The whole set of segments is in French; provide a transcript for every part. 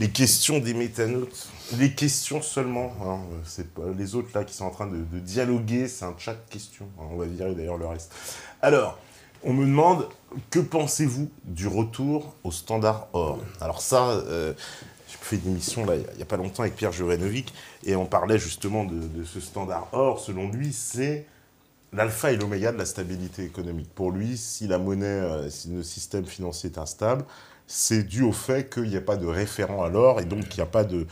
les questions des métanotes, les questions seulement. Hein, c'est les autres là qui sont en train de, dialoguer, c'est un chat question. Hein, on va virer d'ailleurs le reste. Alors, on me demande que pensez-vous du retour au standard or Alors ça. Euh, j'ai fait fais une émission il n'y a pas longtemps avec Pierre jovanovic et on parlait justement de ce standard or. Selon lui, c'est l'alpha et l'oméga de la stabilité économique. Pour lui, si la monnaie, euh, si le système financier est instable, c'est dû au fait qu'il n'y a pas de référent à l'or et donc qu'il n'y a pas de,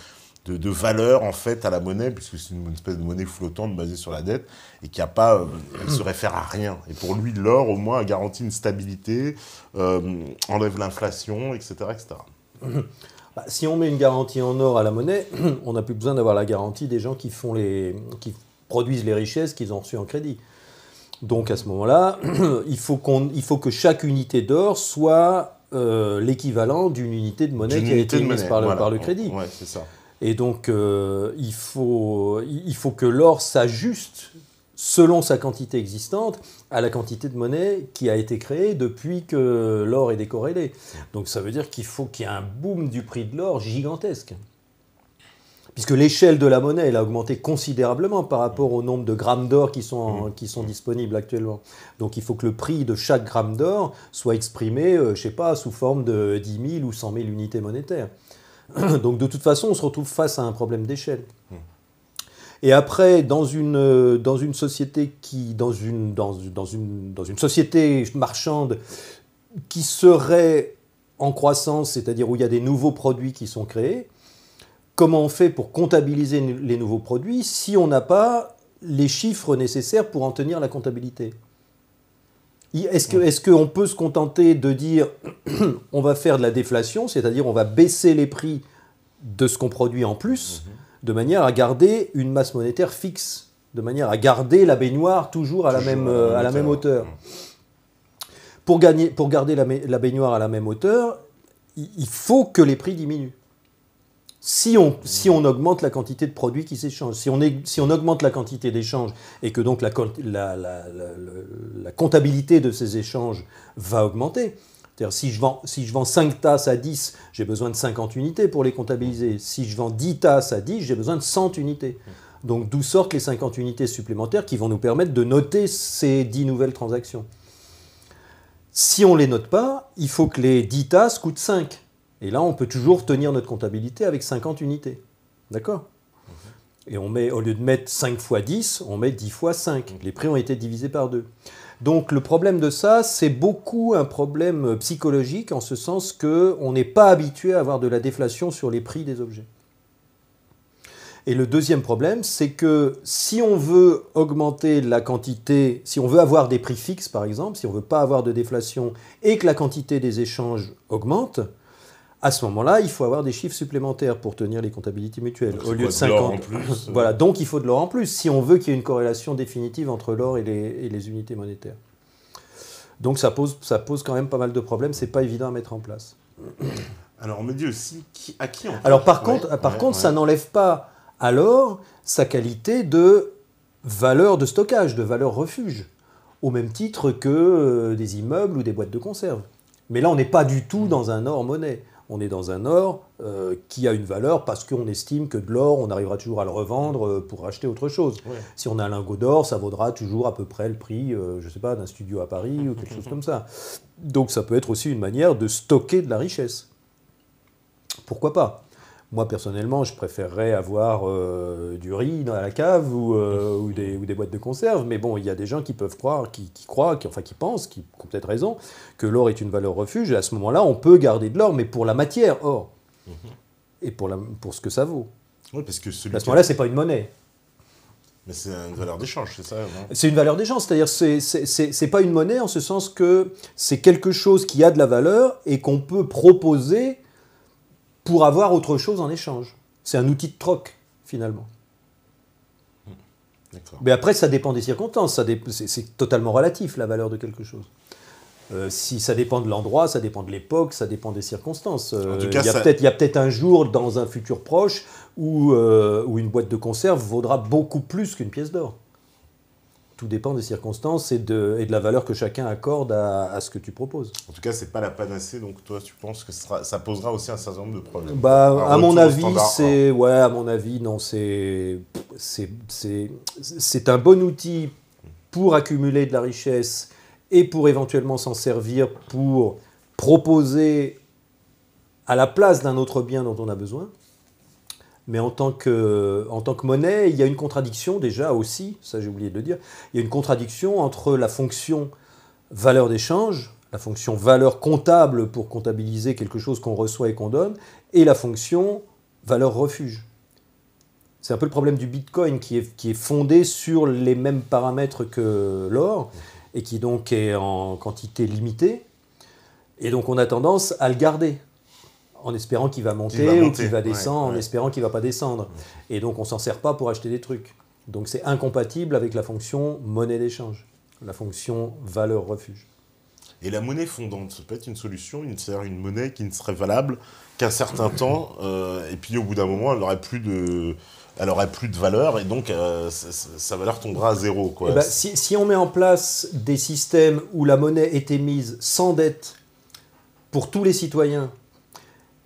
valeur en fait à la monnaie, puisque c'est une espèce de monnaie flottante basée sur la dette et qui a pas, euh, se réfère à rien. Et pour lui, l'or au moins garantit une stabilité, euh, enlève l'inflation, etc., bah, si on met une garantie en or à la monnaie, on n'a plus besoin d'avoir la garantie des gens qui font les, qui produisent les richesses qu'ils ont reçues en crédit. Donc à ce moment-là, il il faut que chaque unité d'or soit euh, l'équivalent d'une unité de monnaie qui a été mise par, le crédit. Et donc, euh, il, faut, il faut que l'or s'ajuste selon sa quantité existante à la quantité de monnaie qui a été créée depuis que l'or est décorrélé. Donc ça veut dire qu'il faut qu'il y ait un boom du prix de l'or gigantesque puisque l'échelle de la monnaie, a augmenté considérablement par rapport au nombre de grammes d'or qui, sont mmh. qui sont disponibles actuellement. Donc il faut que le prix de chaque gramme d'or soit exprimé, euh, je sais pas, sous forme de 10 000 ou 100 000 unités monétaires. Donc de toute façon, on se retrouve face à un problème d'échelle. Mmh. Et après, dans une, euh, dans une société qui, dans une, une, dans une société marchande qui serait en croissance, c'est-à-dire où il y a des nouveaux produits qui sont créés, comment on fait pour comptabiliser les nouveaux produits si on n'a pas les chiffres nécessaires pour en tenir la comptabilité Est-ce qu'on peut se contenter de dire on va faire de la déflation, c'est-à-dire on va baisser les prix de ce qu'on produit en plus, mm-hmm. de manière à garder une masse monétaire fixe, de manière à garder la baignoire toujours à, la, même, hauteur pour, gagner, pour garder la baignoire à la même hauteur, il faut que les prix diminuent si on, si on augmente la quantité de produits qui s'échangent, si on, si on augmente la quantité d'échanges et que donc la, la, comptabilité de ces échanges va augmenter, c'est-à-dire si je, vends, si je vends 5 tasses à 10, j'ai besoin de 50 unités pour les comptabiliser. Si je vends 10 tasses à 10, j'ai besoin de 100 unités. Donc d'où sortent les 50 unités supplémentaires qui vont nous permettre de noter ces 10 nouvelles transactions. Si on ne les note pas, il faut que les 10 tasses coûtent 5. Et là, on peut toujours tenir notre comptabilité avec 50 unités. D'accord et on met, au lieu de mettre 5 fois 10, on met 10 fois 5. Mm. Les prix ont été divisés par 2. Donc le problème de ça, c'est beaucoup un problème euh, psychologique, en ce sens qu'on n'est pas habitué à avoir de la déflation sur les prix des objets. Et le deuxième problème, c'est que si on veut augmenter la quantité, si on veut avoir des prix fixes par exemple, si on ne veut pas avoir de déflation et que la quantité des échanges augmente, à ce moment-là, il faut avoir des chiffres supplémentaires pour tenir les comptabilités mutuelles. Au lieu de 50. en plus. Euh voilà, donc il faut de l'or en plus, si on veut qu'il y ait une corrélation définitive entre l'or et, les, unités monétaires. Donc ça pose, ça pose quand même pas mal de problèmes, c'est pas évident à mettre en place. Alors on me dit aussi à qui on Alors par contre, par contre ça n'enlève pas à l'or sa qualité de valeur de stockage, de valeur refuge, au même titre que euh, des immeubles ou des boîtes de conserve. Mais là, on n'est pas du tout mm. dans un or-monnaie on est dans un or euh, qui a une valeur parce qu'on estime que de l'or, on arrivera toujours à le revendre euh, pour acheter autre chose. Si on a un lingot d'or, ça vaudra toujours à peu près le prix, euh, je ne sais pas, d'un studio à Paris ou quelque chose comme ça. Donc ça peut être aussi une manière de stocker de la richesse. Pourquoi pas moi, personnellement, je préférerais avoir euh, du riz dans la cave euh, ou, des, boîtes de conserve. Mais bon, il y a des gens qui peuvent croire, qui, croient, qui, enfin qui pensent, qui, ont peut-être raison, que l'or est une valeur refuge. Et à ce moment-là, on peut garder de l'or, mais pour la matière or. Mhm. Et pour, ce que ça vaut. parce que À ce moment-là, ce n'est pas une monnaie. Mais c'est une valeur d'échange, c'est ça C'est une valeur d'échange, c'est-à-dire c'est pas une monnaie en ce sens que c'est quelque chose qui a de la valeur et qu'on peut proposer pour avoir autre chose en échange. C'est un outil de troc, finalement. Hmm. Mais après, ça dépend des circonstances. c'est totalement relatif, la valeur de quelque chose. Euh, si ça dépend de l'endroit, ça dépend de l'époque, ça dépend des circonstances. Euh, il y a peut-être un jour dans un futur proche où euh, une boîte de conserve vaudra beaucoup plus qu'une pièce d'or tout dépend des circonstances et de, et de la valeur que chacun accorde à, ce que tu proposes. En tout cas, ce n'est pas la panacée, donc toi, tu penses que ça, ça posera aussi un certain nombre de problèmes bah, À mon avis, c'est. Ouais, à mon avis, non, C'est un bon outil pour accumuler de la richesse et pour éventuellement s'en servir pour proposer à la place d'un autre bien dont on a besoin. Mais en tant, que, en tant que monnaie, il y a une contradiction déjà aussi, ça j'ai oublié de le dire, il y a une contradiction entre la fonction valeur d'échange, la fonction valeur comptable pour comptabiliser quelque chose qu'on reçoit et qu'on donne, et la fonction valeur refuge. C'est un peu le problème du Bitcoin qui est fondé sur les mêmes paramètres que l'or et qui donc est en quantité limitée. Et donc on a tendance à le garder en espérant qu'il va monter, ou qu'il va descendre, en espérant qu'il ne va pas descendre. Et donc on s'en sert pas pour acheter des trucs. Donc c'est incompatible avec la fonction monnaie d'échange, la fonction valeur refuge. Et la monnaie fondante, ça peut être une solution, une, une monnaie qui ne serait valable qu'un certain temps, euh, et puis au bout d'un moment, elle n'aurait plus de, elle aurait plus de valeur, et donc euh, sa, valeur tombera à zéro. Eh ben, si, si, on met en place des systèmes où la monnaie est émise sans dette pour tous les citoyens,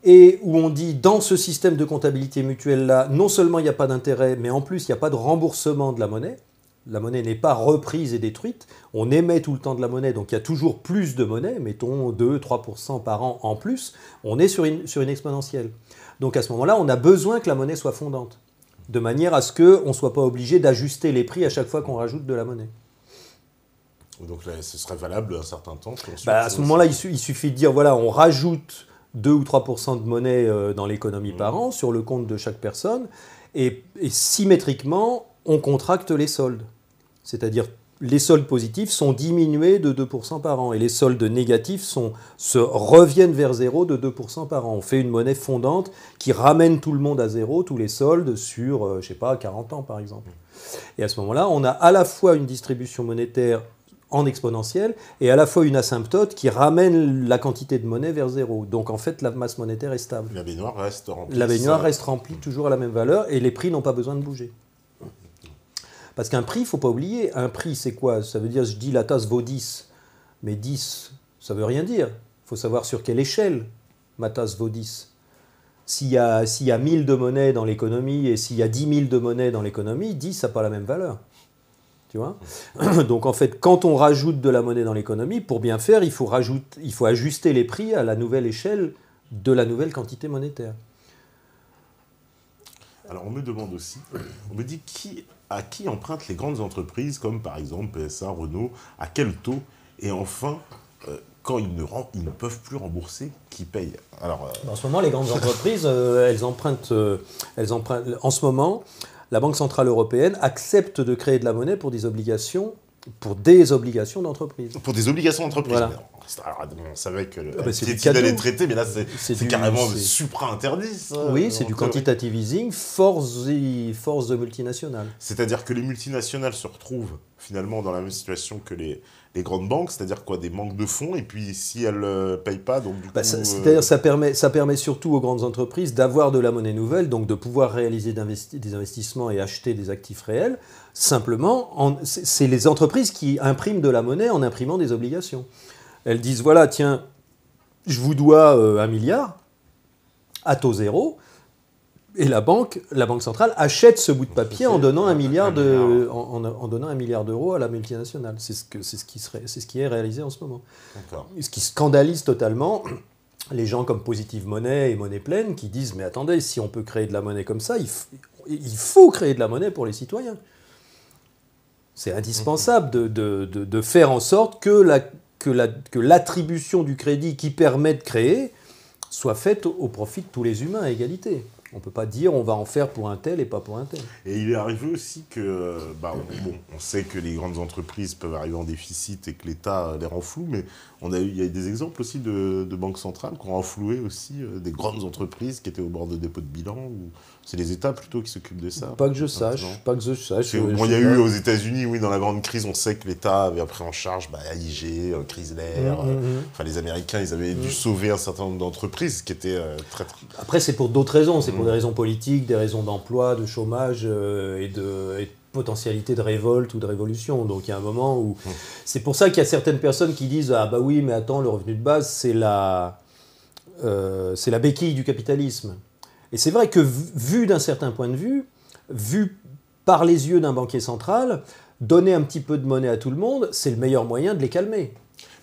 et où on dit dans ce système de comptabilité mutuelle-là, non seulement il n'y a pas d'intérêt, mais en plus il n'y a pas de remboursement de la monnaie. La monnaie n'est pas reprise et détruite. On émet tout le temps de la monnaie, donc il y a toujours plus de monnaie, mettons 2-3% par an en plus. On est sur une, sur une exponentielle. Donc à ce moment-là, on a besoin que la monnaie soit fondante, de manière à ce qu'on ne soit pas obligé d'ajuster les prix à chaque fois qu'on rajoute de la monnaie. Donc là, ce serait valable un certain temps. Bah, à ce moment-là, il, suffit de dire, voilà, on rajoute 2 ou 3% de monnaie euh, dans l'économie mmh. par an sur le compte de chaque personne. Et, symétriquement, on contracte les soldes. C'est-à-dire les soldes positifs sont diminués de 2% par an et les soldes négatifs sont, se reviennent vers zéro de 2% par an. On fait une monnaie fondante qui ramène tout le monde à zéro, tous les soldes sur, euh, je sais pas, 40 ans par exemple. Et à ce moment-là, on a à la fois une distribution monétaire en exponentielle et à la fois une asymptote qui ramène la quantité de monnaie vers zéro. Donc en fait, la masse monétaire est stable. La baignoire reste remplie. La baignoire reste remplie toujours à la même valeur et les prix n'ont pas besoin de bouger. Parce qu'un prix, il ne faut pas oublier, un prix c'est quoi Ça veut dire, je dis la tasse vaut 10, mais 10, ça veut rien dire. Il faut savoir sur quelle échelle ma tasse vaut 10. S'il y, a, s'il y a 1000 de monnaie dans l'économie et s'il y a 10 000 de monnaie dans l'économie, 10 n'a pas la même valeur. Tu vois Donc en fait, quand on rajoute de la monnaie dans l'économie, pour bien faire, il faut, rajouter, il faut ajuster les prix à la nouvelle échelle de la nouvelle quantité monétaire. Alors on me demande aussi, on me dit à qui empruntent les grandes entreprises comme par exemple PSA, Renault, à quel taux Et enfin, euh, quand ils ne, peuvent plus rembourser, qui paye Alors, euh, En ce moment, les grandes entreprises, euh, elles, empruntent, elles empruntent. En ce moment, la Banque Centrale Européenne accepte de créer de la monnaie pour des obligations pour des obligations d'entreprise. Pour des obligations d'entreprise. On savait que le ah bah, mais là c'est carrément supra-interdit. Oui, c'est du euh, quantitative easing, force, force de multinationales. C'est-à-dire que les multinationales se retrouvent finalement dans la même situation que les, les grandes banques, c'est-à-dire quoi Des manques de fonds, et puis si elles ne euh, payent pas, donc du bah, euh, C'est-à-dire ça, permet, ça permet surtout aux grandes entreprises d'avoir de la monnaie nouvelle, donc de pouvoir réaliser des investissements et acheter des actifs réels. Simplement, c'est les entreprises qui impriment de la monnaie en imprimant des obligations. Elles disent voilà, tiens, je vous dois euh, un milliard à taux zéro. Et la banque, la banque centrale achète ce bout de papier en donnant un milliard de, en, donnant milliard d'euros à la multinationale. C'est ce que, c'est ce qui serait, c'est ce qui est réalisé en ce moment. Ce qui scandalise totalement les gens comme Positive Monnaie et Monnaie Pleine qui disent mais attendez, si on peut créer de la monnaie comme ça, il, faut créer de la monnaie pour les citoyens. C'est indispensable de, faire en sorte que, la, que, la, que l'attribution du crédit qui permet de créer soit faite au profit de tous les humains à égalité. On ne peut pas dire on va en faire pour un tel et pas pour un tel. Et il est arrivé aussi que, bah, on, bon, on sait que les grandes entreprises peuvent arriver en déficit et que l'État les renfloue, mais on a eu, il y a eu des exemples aussi de, banques centrales qui ont renfloué aussi euh, des grandes entreprises qui étaient au bord de dépôt de bilan ou c'est les États plutôt qui s'occupent de ça. Pas que je sache, pas que je sache. il y a eu aux États-Unis, oui, dans la grande crise, on sait que l'État avait pris en charge bah, AIG, euh, Chrysler. Mm, mm, euh, mm. Enfin, les Américains, ils avaient dû sauver un certain nombre d'entreprises, qui étaient euh, très, Après, c'est pour d'autres raisons. C'est pour des raisons politiques, des raisons d'emploi, de chômage et de potentialité de révolte ou de révolution. Donc il y a un moment où... C'est pour ça qu'il y a certaines personnes qui disent ⁇ Ah bah oui, mais attends, le revenu de base, c'est la, c'est la béquille du capitalisme. Et c'est vrai que vu d'un certain point de vue, vu par les yeux d'un banquier central, donner un petit peu de monnaie à tout le monde, c'est le meilleur moyen de les calmer.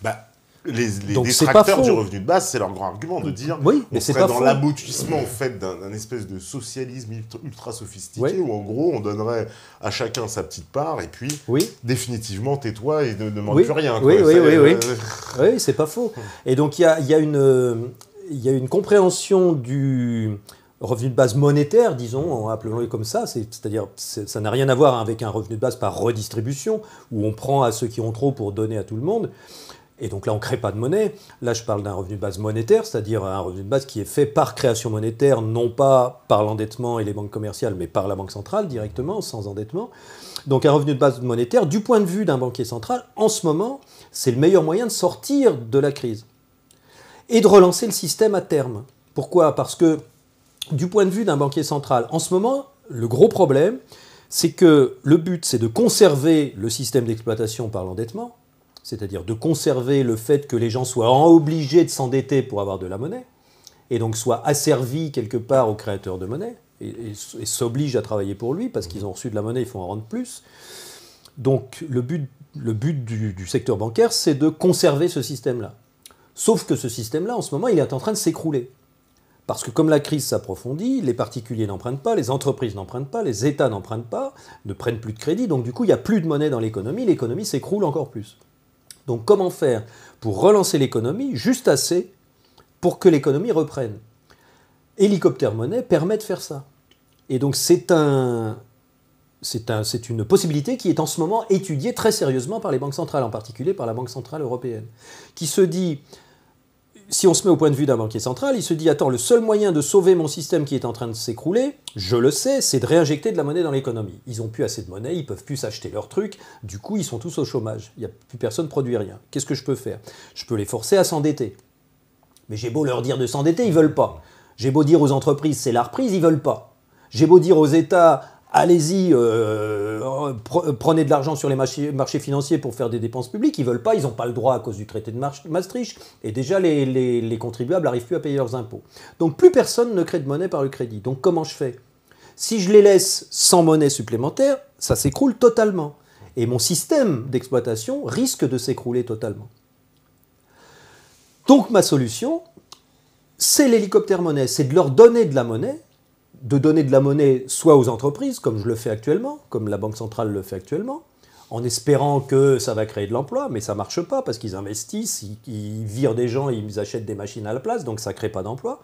Bah, les, les détracteurs du revenu de base, c'est leur grand argument de dire oui, mais pas dans l'aboutissement en fait d'un espèce de socialisme ultra sophistiqué où en gros on donnerait à chacun sa petite part et puis définitivement tais-toi et ne demande plus rien. Euh, oui, c'est pas faux. Et donc il y a, y a une compréhension du, revenu de base monétaire, disons, appelons-le comme ça, c'est-à-dire ça n'a rien à voir hein, avec un revenu de base par redistribution, où on prend à ceux qui ont trop pour donner à tout le monde. Et donc là, on ne crée pas de monnaie. Là, je parle d'un revenu de base monétaire, c'est-à-dire un revenu de base qui est fait par création monétaire, non pas par l'endettement et les banques commerciales, mais par la Banque centrale directement, sans endettement. Donc un revenu de base monétaire, du point de vue d'un banquier central, en ce moment, c'est le meilleur moyen de sortir de la crise et de relancer le système à terme. Pourquoi Parce que du point de vue d'un banquier central, en ce moment, le gros problème, c'est que le but, c'est de conserver le système d'exploitation par l'endettement, c'est-à-dire de conserver le fait que les gens soient obligés de s'endetter pour avoir de la monnaie, et donc soient asservis quelque part aux créateurs de monnaie, et, s'obligent à travailler pour lui, parce qu'ils ont reçu de la monnaie, ils font en rendre plus. Donc le but, le but du secteur bancaire, c'est de conserver ce système-là. Sauf que ce système-là, en ce moment, il est en train de s'écrouler. Parce que comme la crise s'approfondit, les particuliers n'empruntent pas, les entreprises n'empruntent pas, les États n'empruntent pas, ne prennent plus de crédit, donc du coup il n'y a plus de monnaie dans l'économie, l'économie s'écroule encore plus. Donc comment faire pour relancer l'économie juste assez pour que l'économie reprenne Hélicoptère monnaie permet de faire ça. Et donc c'est un, c'est une possibilité qui est en ce moment étudiée très sérieusement par les banques centrales, en particulier par la Banque centrale européenne, qui se dit si on se met au point de vue d'un banquier central, il se dit attends, le seul moyen de sauver mon système qui est en train de s'écrouler, je le sais, c'est de réinjecter de la monnaie dans l'économie. Ils ont plus assez de monnaie, ils peuvent plus s'acheter leurs trucs, du coup ils sont tous au chômage. Il n'y a plus personne produit rien. Qu'est-ce que je peux faire Je peux les forcer à s'endetter. Mais j'ai beau leur dire de s'endetter, ils veulent pas. J'ai beau dire aux entreprises c'est la reprise, ils veulent pas. J'ai beau dire aux États allez-y, euh, euh, prenez de l'argent sur les marchés, financiers pour faire des dépenses publiques. Ils veulent pas, ils n'ont pas le droit à cause du traité de Maastricht. Et déjà, les, les contribuables n'arrivent plus à payer leurs impôts. Donc plus personne ne crée de monnaie par le crédit. Donc comment je fais Si je les laisse sans monnaie supplémentaire, ça s'écroule totalement. Et mon système d'exploitation risque de s'écrouler totalement. Donc ma solution, c'est l'hélicoptère monnaie, c'est de leur donner de la monnaie de donner de la monnaie soit aux entreprises, comme je le fais actuellement, comme la Banque centrale le fait actuellement, en espérant que ça va créer de l'emploi, mais ça ne marche pas parce qu'ils investissent, ils, virent des gens, ils achètent des machines à la place, donc ça ne crée pas d'emploi.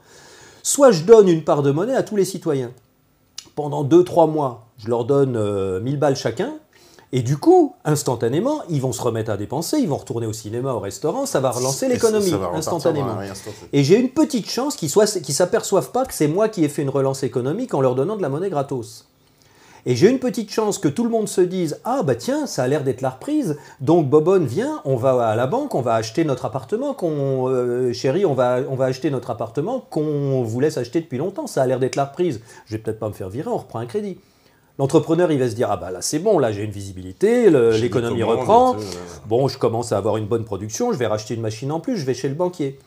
Soit je donne une part de monnaie à tous les citoyens. Pendant 2-3 mois, je leur donne 1000 euh, balles chacun, et du coup, instantanément, ils vont se remettre à dépenser, ils vont retourner au cinéma, au restaurant, ça va relancer l'économie instantanément. Et j'ai une petite chance qu'ils ne s'aperçoivent pas que c'est moi qui ai fait une relance économique en leur donnant de la monnaie gratos. Et j'ai une petite chance que tout le monde se dise Ah, bah tiens, ça a l'air d'être la reprise. Donc, Bobonne, vient, on va à la banque, on va acheter notre appartement. qu'on euh, chérie, on va, on va acheter notre appartement qu'on vous laisse acheter depuis longtemps. Ça a l'air d'être la reprise. Je vais peut-être pas me faire virer, on reprend un crédit. L'entrepreneur, il va se dire, ah bah là c'est bon, là j'ai une visibilité, l'économie reprend, bon je commence à avoir une bonne production, je vais racheter une machine en plus, je vais chez le banquier.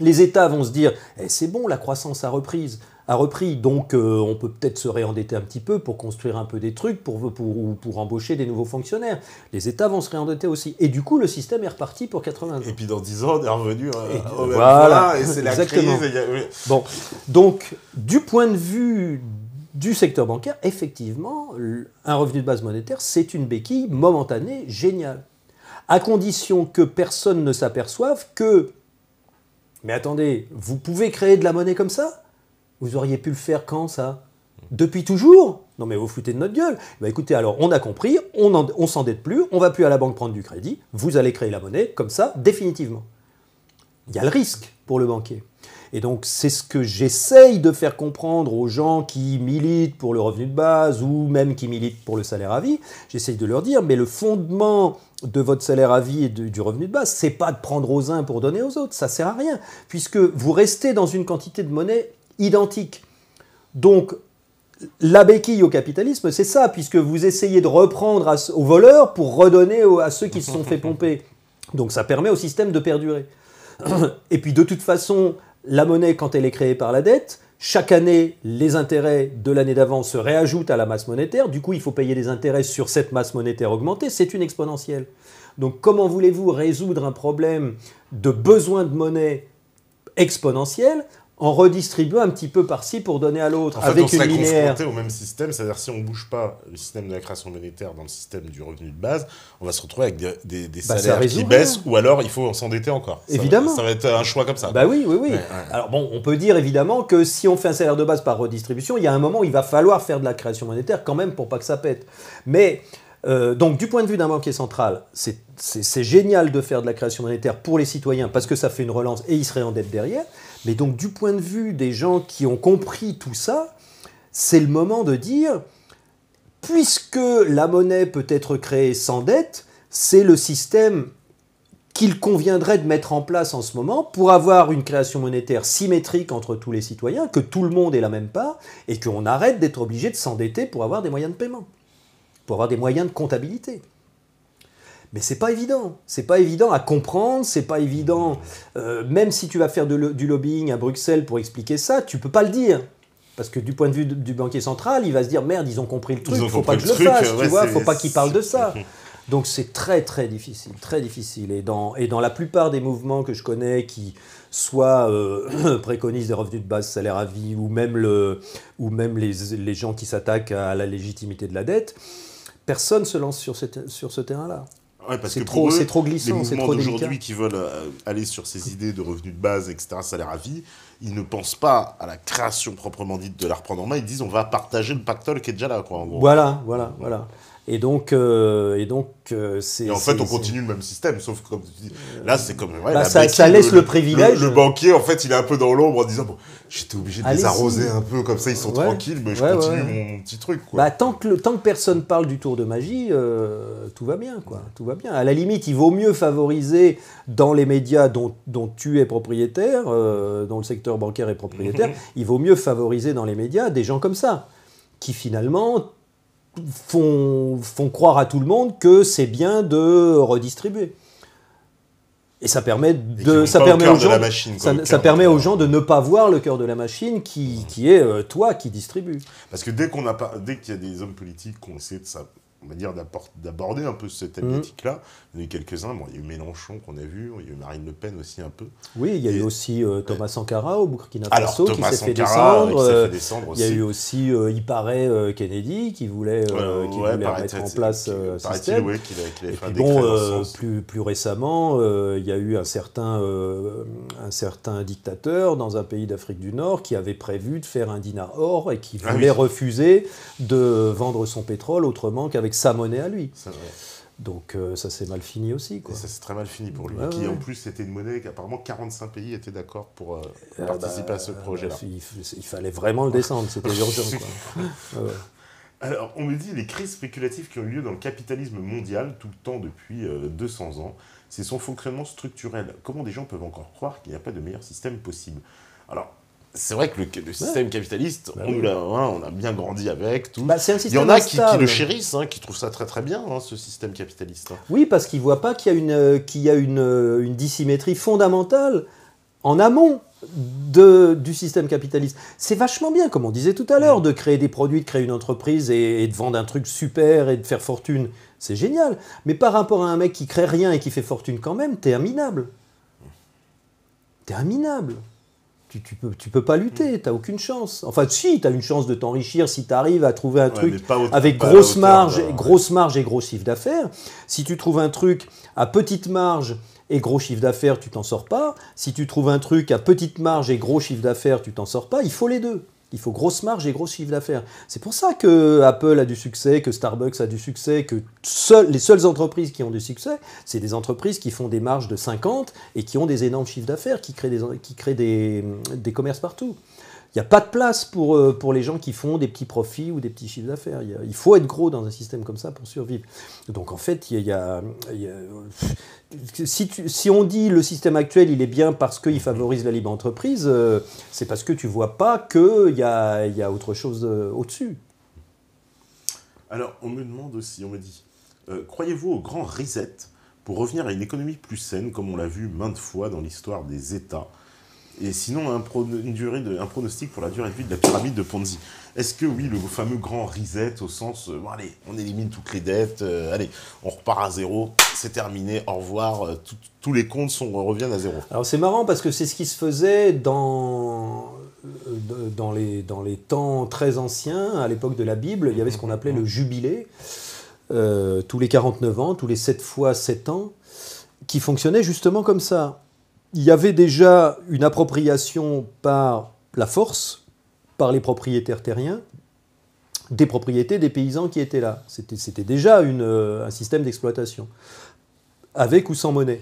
Les États vont se dire, eh, c'est bon, la croissance a, reprise, a repris, donc euh, on peut peut-être se réendetter un petit peu pour construire un peu des trucs, pour, pour, embaucher des nouveaux fonctionnaires. Les États vont se réendetter aussi. Et du coup, le système est reparti pour 80 ans. Et puis dans 10 ans, on est revenu euh, voilà, et c'est la crise. Bon, donc du point de vue du secteur bancaire, effectivement, un revenu de base monétaire, c'est une béquille momentanée géniale. À condition que personne ne s'aperçoive que, mais attendez, vous pouvez créer de la monnaie comme ça Vous auriez pu le faire quand ça Depuis toujours Non mais vous foutez de notre gueule. Bah écoutez, alors on a compris, on ne s'endette plus, on va plus à la banque prendre du crédit, vous allez créer la monnaie comme ça, définitivement. Il y a le risque pour le banquier. Et donc c'est ce que j'essaye de faire comprendre aux gens qui militent pour le revenu de base ou même qui militent pour le salaire à vie. J'essaye de leur dire, mais le fondement de votre salaire à vie et du revenu de base, c'est pas de prendre aux uns pour donner aux autres, ça sert à rien, puisque vous restez dans une quantité de monnaie identique. Donc la béquille au capitalisme, c'est ça, puisque vous essayez de reprendre aux voleurs pour redonner à ceux qui se sont fait pomper. Donc ça permet au système de perdurer. Et puis de toute façon, la monnaie, quand elle est créée par la dette, chaque année, les intérêts de l'année d'avant se réajoutent à la masse monétaire. Du coup, il faut payer des intérêts sur cette masse monétaire augmentée. C'est une exponentielle. Donc, comment voulez-vous résoudre un problème de besoin de monnaie exponentielle en redistribuant un petit peu par-ci pour donner à l'autre, en fait, avec on une confronté au même système, c'est-à-dire si on ne bouge pas le système de la création monétaire dans le système du revenu de base, on va se retrouver avec des, bah, salaires qui baissent, ou alors il faut s'endetter encore. Évidemment. Ça, va être un choix comme ça. Bah oui, oui, oui. Alors bon, on peut dire évidemment que si on fait un salaire de base par redistribution, il y a un moment où il va falloir faire de la création monétaire quand même pour pas que ça pète. Mais... Euh, donc du point de vue d'un banquier central, c'est génial de faire de la création monétaire pour les citoyens parce que ça fait une relance et ils seraient en dette derrière. Mais donc du point de vue des gens qui ont compris tout ça, c'est le moment de dire, puisque la monnaie peut être créée sans dette, c'est le système qu'il conviendrait de mettre en place en ce moment pour avoir une création monétaire symétrique entre tous les citoyens, que tout le monde ait la même part, et qu'on arrête d'être obligé de s'endetter pour avoir des moyens de paiement, pour avoir des moyens de comptabilité. Mais c'est pas évident. C'est pas évident à comprendre, c'est pas évident. Euh, même si tu vas faire de, du lobbying à Bruxelles pour expliquer ça, tu peux pas le dire. Parce que du point de vue du banquier central, il va se dire merde, ils ont compris le truc, faut pas que je le fasse, tu vois, faut pas qu'ils parlent de ça. Donc c'est très très difficile, très difficile. Et dans, et dans la plupart des mouvements que je connais qui soit euh, préconisent des revenus de base, salaire à vie, ou même, le, ou même les, les gens qui s'attaquent à la légitimité de la dette, personne ne se lance sur, cette, sur ce terrain-là. Ouais, parce que c'est trop glissant, Les trop d'aujourd'hui qui veulent euh, aller sur ces idées de revenus de base, etc., salaire à vie, ils ne pensent pas à la création proprement dite de la reprendre en main. Ils disent on va partager le pactole qui est déjà là, quoi. En gros. voilà, voilà. voilà. Et donc, euh, et donc, euh, c'est. en fait, on continue le même système, sauf que comme là, c'est comme bah, ça, laisse le, privilège. Le, banquier, en fait, il est un peu dans l'ombre en disant bon, j'étais obligé de les arroser un peu comme ça, ils sont tranquilles, mais je continue mon, petit truc. Quoi. Bah, tant que tant que personne parle du tour de magie, euh, tout va bien, quoi. Tout va bien. À la limite, il vaut mieux favoriser dans les médias dont, dont tu es propriétaire, dont le secteur bancaire est propriétaire. Mhm. il vaut mieux favoriser dans les médias des gens comme ça qui finalement font, croire à tout le monde que c'est bien de redistribuer. Et ça permet, de, ça permet, aux gens, machine, ça, permet aux gens de ne pas voir le cœur de la machine qui, qui est euh, toi qui distribue. Parce que dès qu'on a dès qu'il y a des hommes politiques qu'on sait de ça, on va dire, d'aborder un peu cette mhm. éthique là Il y en a eu quelques-uns. Bon, il y a eu Mélenchon qu'on a vu, il y a eu Marine Le Pen aussi un peu. Oui, il y a eu aussi euh, Thomas Sankara au Burkina Faso qui s'est fait euh, descendre. Il y a eu aussi, euh, il paraît, Kennedy qui voulait, qui voulait mettre en place un système. Ouais, il, qu'il qu'il et puis bon, plus, plus récemment, il y a eu un certain, un certain dictateur dans un pays d'Afrique du Nord qui avait prévu de faire un dinar or et qui ah voulait refuser de vendre son pétrole autrement qu'avec sa monnaie à lui. Donc euh, ça s'est mal fini aussi. Quoi. Et ça s'est très mal fini pour lui. qui en plus c'était une monnaie qu'apparemment 45 pays étaient d'accord pour euh, ah participer bah, à ce euh, projet-là. Bah, il, fallait vraiment le descendre, c'était urgent. Alors on me dit les crises spéculatives qui ont lieu dans le capitalisme mondial tout le temps depuis 200 ans, c'est son fonctionnement structurel. Comment des gens peuvent encore croire qu'il n'y a pas de meilleur système possible Alors c'est vrai que le, système capitaliste, bah hein, on, a, bien grandi avec. Tout. Bah, il y en a qui, le chérissent, hein, qui trouvent ça très très bien, hein, ce système capitaliste. Oui, parce qu'ils ne voient pas qu'il y a, une, euh, a euh, une, dissymétrie fondamentale en amont. De, du système capitaliste. C'est vachement bien, comme on disait tout à l'heure, de créer des produits, de créer une entreprise et, de vendre un truc super et de faire fortune. C'est génial. Mais par rapport à un mec qui crée rien et qui fait fortune quand même, t'es un minable. T'es un minable tu, tu, peux, pas lutter, mm. tu n'as aucune chance. Enfin, si, tu as une chance de t'enrichir si tu arrives à trouver un truc avec grosse marge, grosse marge et gros chiffre d'affaires. Si tu trouves un truc à petite marge et gros chiffre d'affaires, tu t'en sors pas. Si tu trouves un truc à petite marge et gros chiffre d'affaires, tu t'en sors pas. Il faut les deux. Il faut grosse marge et gros chiffre d'affaires. C'est pour ça que Apple a du succès, que Starbucks a du succès, que les seules entreprises qui ont du succès, c'est des entreprises qui font des marges de 50 et qui ont des énormes chiffres d'affaires, qui créent, qui créent des commerces partout. Il n'y a pas de place pour, euh, pour les gens qui font des petits profits ou des petits chiffres d'affaires. Il, faut être gros dans un système comme ça pour survivre. Donc en fait, si, on dit le système actuel, il est bien parce qu'il favorise la libre entreprise, euh, c'est parce que tu vois pas qu'il y a, autre chose euh, au-dessus. Alors, on me demande aussi, on me dit, croyez-vous au grand reset pour revenir à une économie plus saine, comme on l'a vu maintes fois dans l'histoire des États et sinon, un, une durée un pronostic pour la durée de vie de la pyramide de Ponzi. Est-ce que oui, le fameux grand reset au sens, euh, allez, on élimine tout les dettes, euh, allez, on repart à zéro, c'est terminé, au revoir, euh, tous les comptes reviennent à zéro. Alors c'est marrant parce que c'est ce qui se faisait dans, dans, les, dans les temps très anciens, à l'époque de la Bible, il y avait ce qu'on appelait le jubilé, tous les 49 ans, tous les 7 fois 7 ans, qui fonctionnait justement comme ça il y avait déjà une appropriation par la force, par les propriétaires terriens, des propriétés des paysans qui étaient là. C'était déjà euh, un système d'exploitation, avec ou sans monnaie.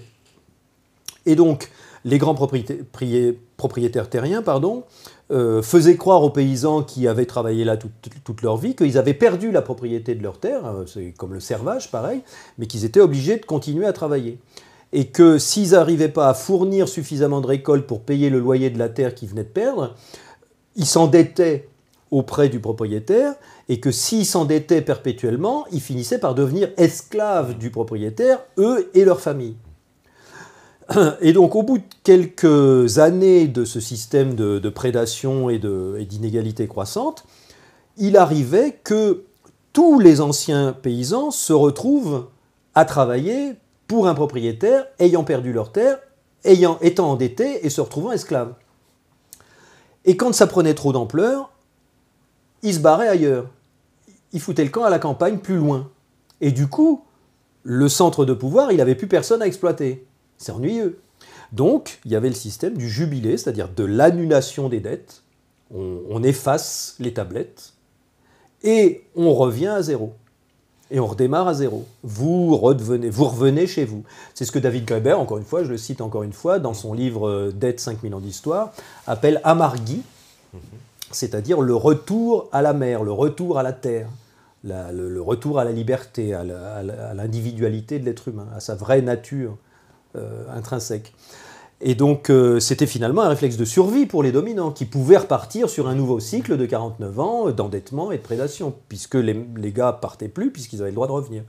Et donc, les grands propriétaires terriens pardon, euh, faisaient croire aux paysans qui avaient travaillé là toute, toute leur vie qu'ils avaient perdu la propriété de leur terre, euh, c'est comme le servage pareil, mais qu'ils étaient obligés de continuer à travailler et que s'ils n'arrivaient pas à fournir suffisamment de récoltes pour payer le loyer de la terre qu'ils venaient de perdre, ils s'endettaient auprès du propriétaire et que s'ils s'endettaient perpétuellement, ils finissaient par devenir esclaves du propriétaire, eux et leur famille. Et donc au bout de quelques années de ce système de, prédation et d'inégalité croissante, il arrivait que tous les anciens paysans se retrouvent à travailler pour un propriétaire ayant perdu leur terre, ayant, étant endetté et se retrouvant esclave. Et quand ça prenait trop d'ampleur, ils se barraient ailleurs. Ils foutaient le camp à la campagne plus loin. Et du coup, le centre de pouvoir, il n'avait plus personne à exploiter. C'est ennuyeux. Donc, il y avait le système du jubilé, c'est-à-dire de l'annulation des dettes. on efface les tablettes et on revient à zéro et on redémarre à zéro. Vous redevenez, vous revenez chez vous. C'est ce que David Graeber, encore une fois, je le cite encore une fois, dans son livre euh, Dette 5000 ans d'histoire, appelle amargui, mhm. c'est-à-dire le retour à la mer, le retour à la terre, le, retour à la liberté, à l'individualité de l'être humain, à sa vraie nature euh, intrinsèque. Et donc, euh, c'était finalement un réflexe de survie pour les dominants, qui pouvaient repartir sur un nouveau cycle de 49 ans d'endettement et de prédation, puisque les, gars partaient plus, puisqu'ils avaient le droit de revenir.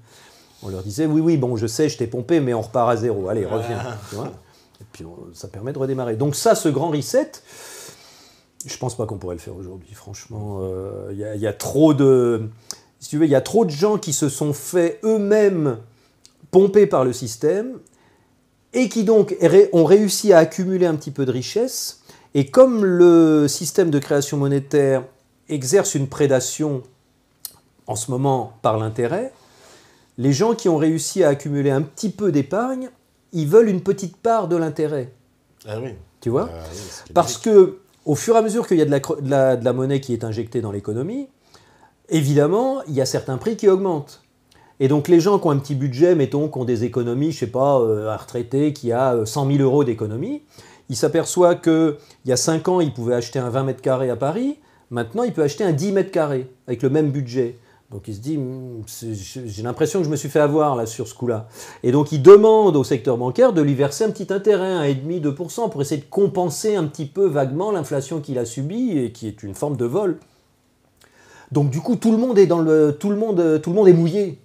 On leur disait, oui, oui, bon, je sais, je t'ai pompé, mais on repart à zéro, allez, ah. reviens. et puis, ça permet de redémarrer. Donc ça, ce grand reset, je pense pas qu'on pourrait le faire aujourd'hui, franchement. Il euh, y, a trop de... tu veux, il y a trop de gens qui se sont fait eux-mêmes pomper par le système et qui donc ont réussi à accumuler un petit peu de richesse. Et comme le système de création monétaire exerce une prédation en ce moment par l'intérêt, les gens qui ont réussi à accumuler un petit peu d'épargne, ils veulent une petite part de l'intérêt. Ah oui. Tu vois ah Parce que au fur et à mesure qu'il y a de la monnaie qui est injectée dans l'économie, évidemment, il y a certains prix qui augmentent. Et donc les gens qui ont un petit budget, mettons, qui ont des économies, je ne sais pas, à euh, un retraité qui a 100 euh, 000 euros d'économie, il s'aperçoit qu'il y a 5 ans, il pouvait acheter un 20 mètres carrés à Paris, maintenant il peut acheter un 10 mètres carrés avec le même budget. Donc il se dit, hmm, j'ai l'impression que je me suis fait avoir là sur ce coup-là. Et donc il demande au secteur bancaire de lui verser un petit intérêt, 1,5-2%, pour essayer de compenser un petit peu vaguement l'inflation qu'il a subie et qui est une forme de vol. Donc du coup, tout le monde est, dans le, tout le monde, tout le monde est mouillé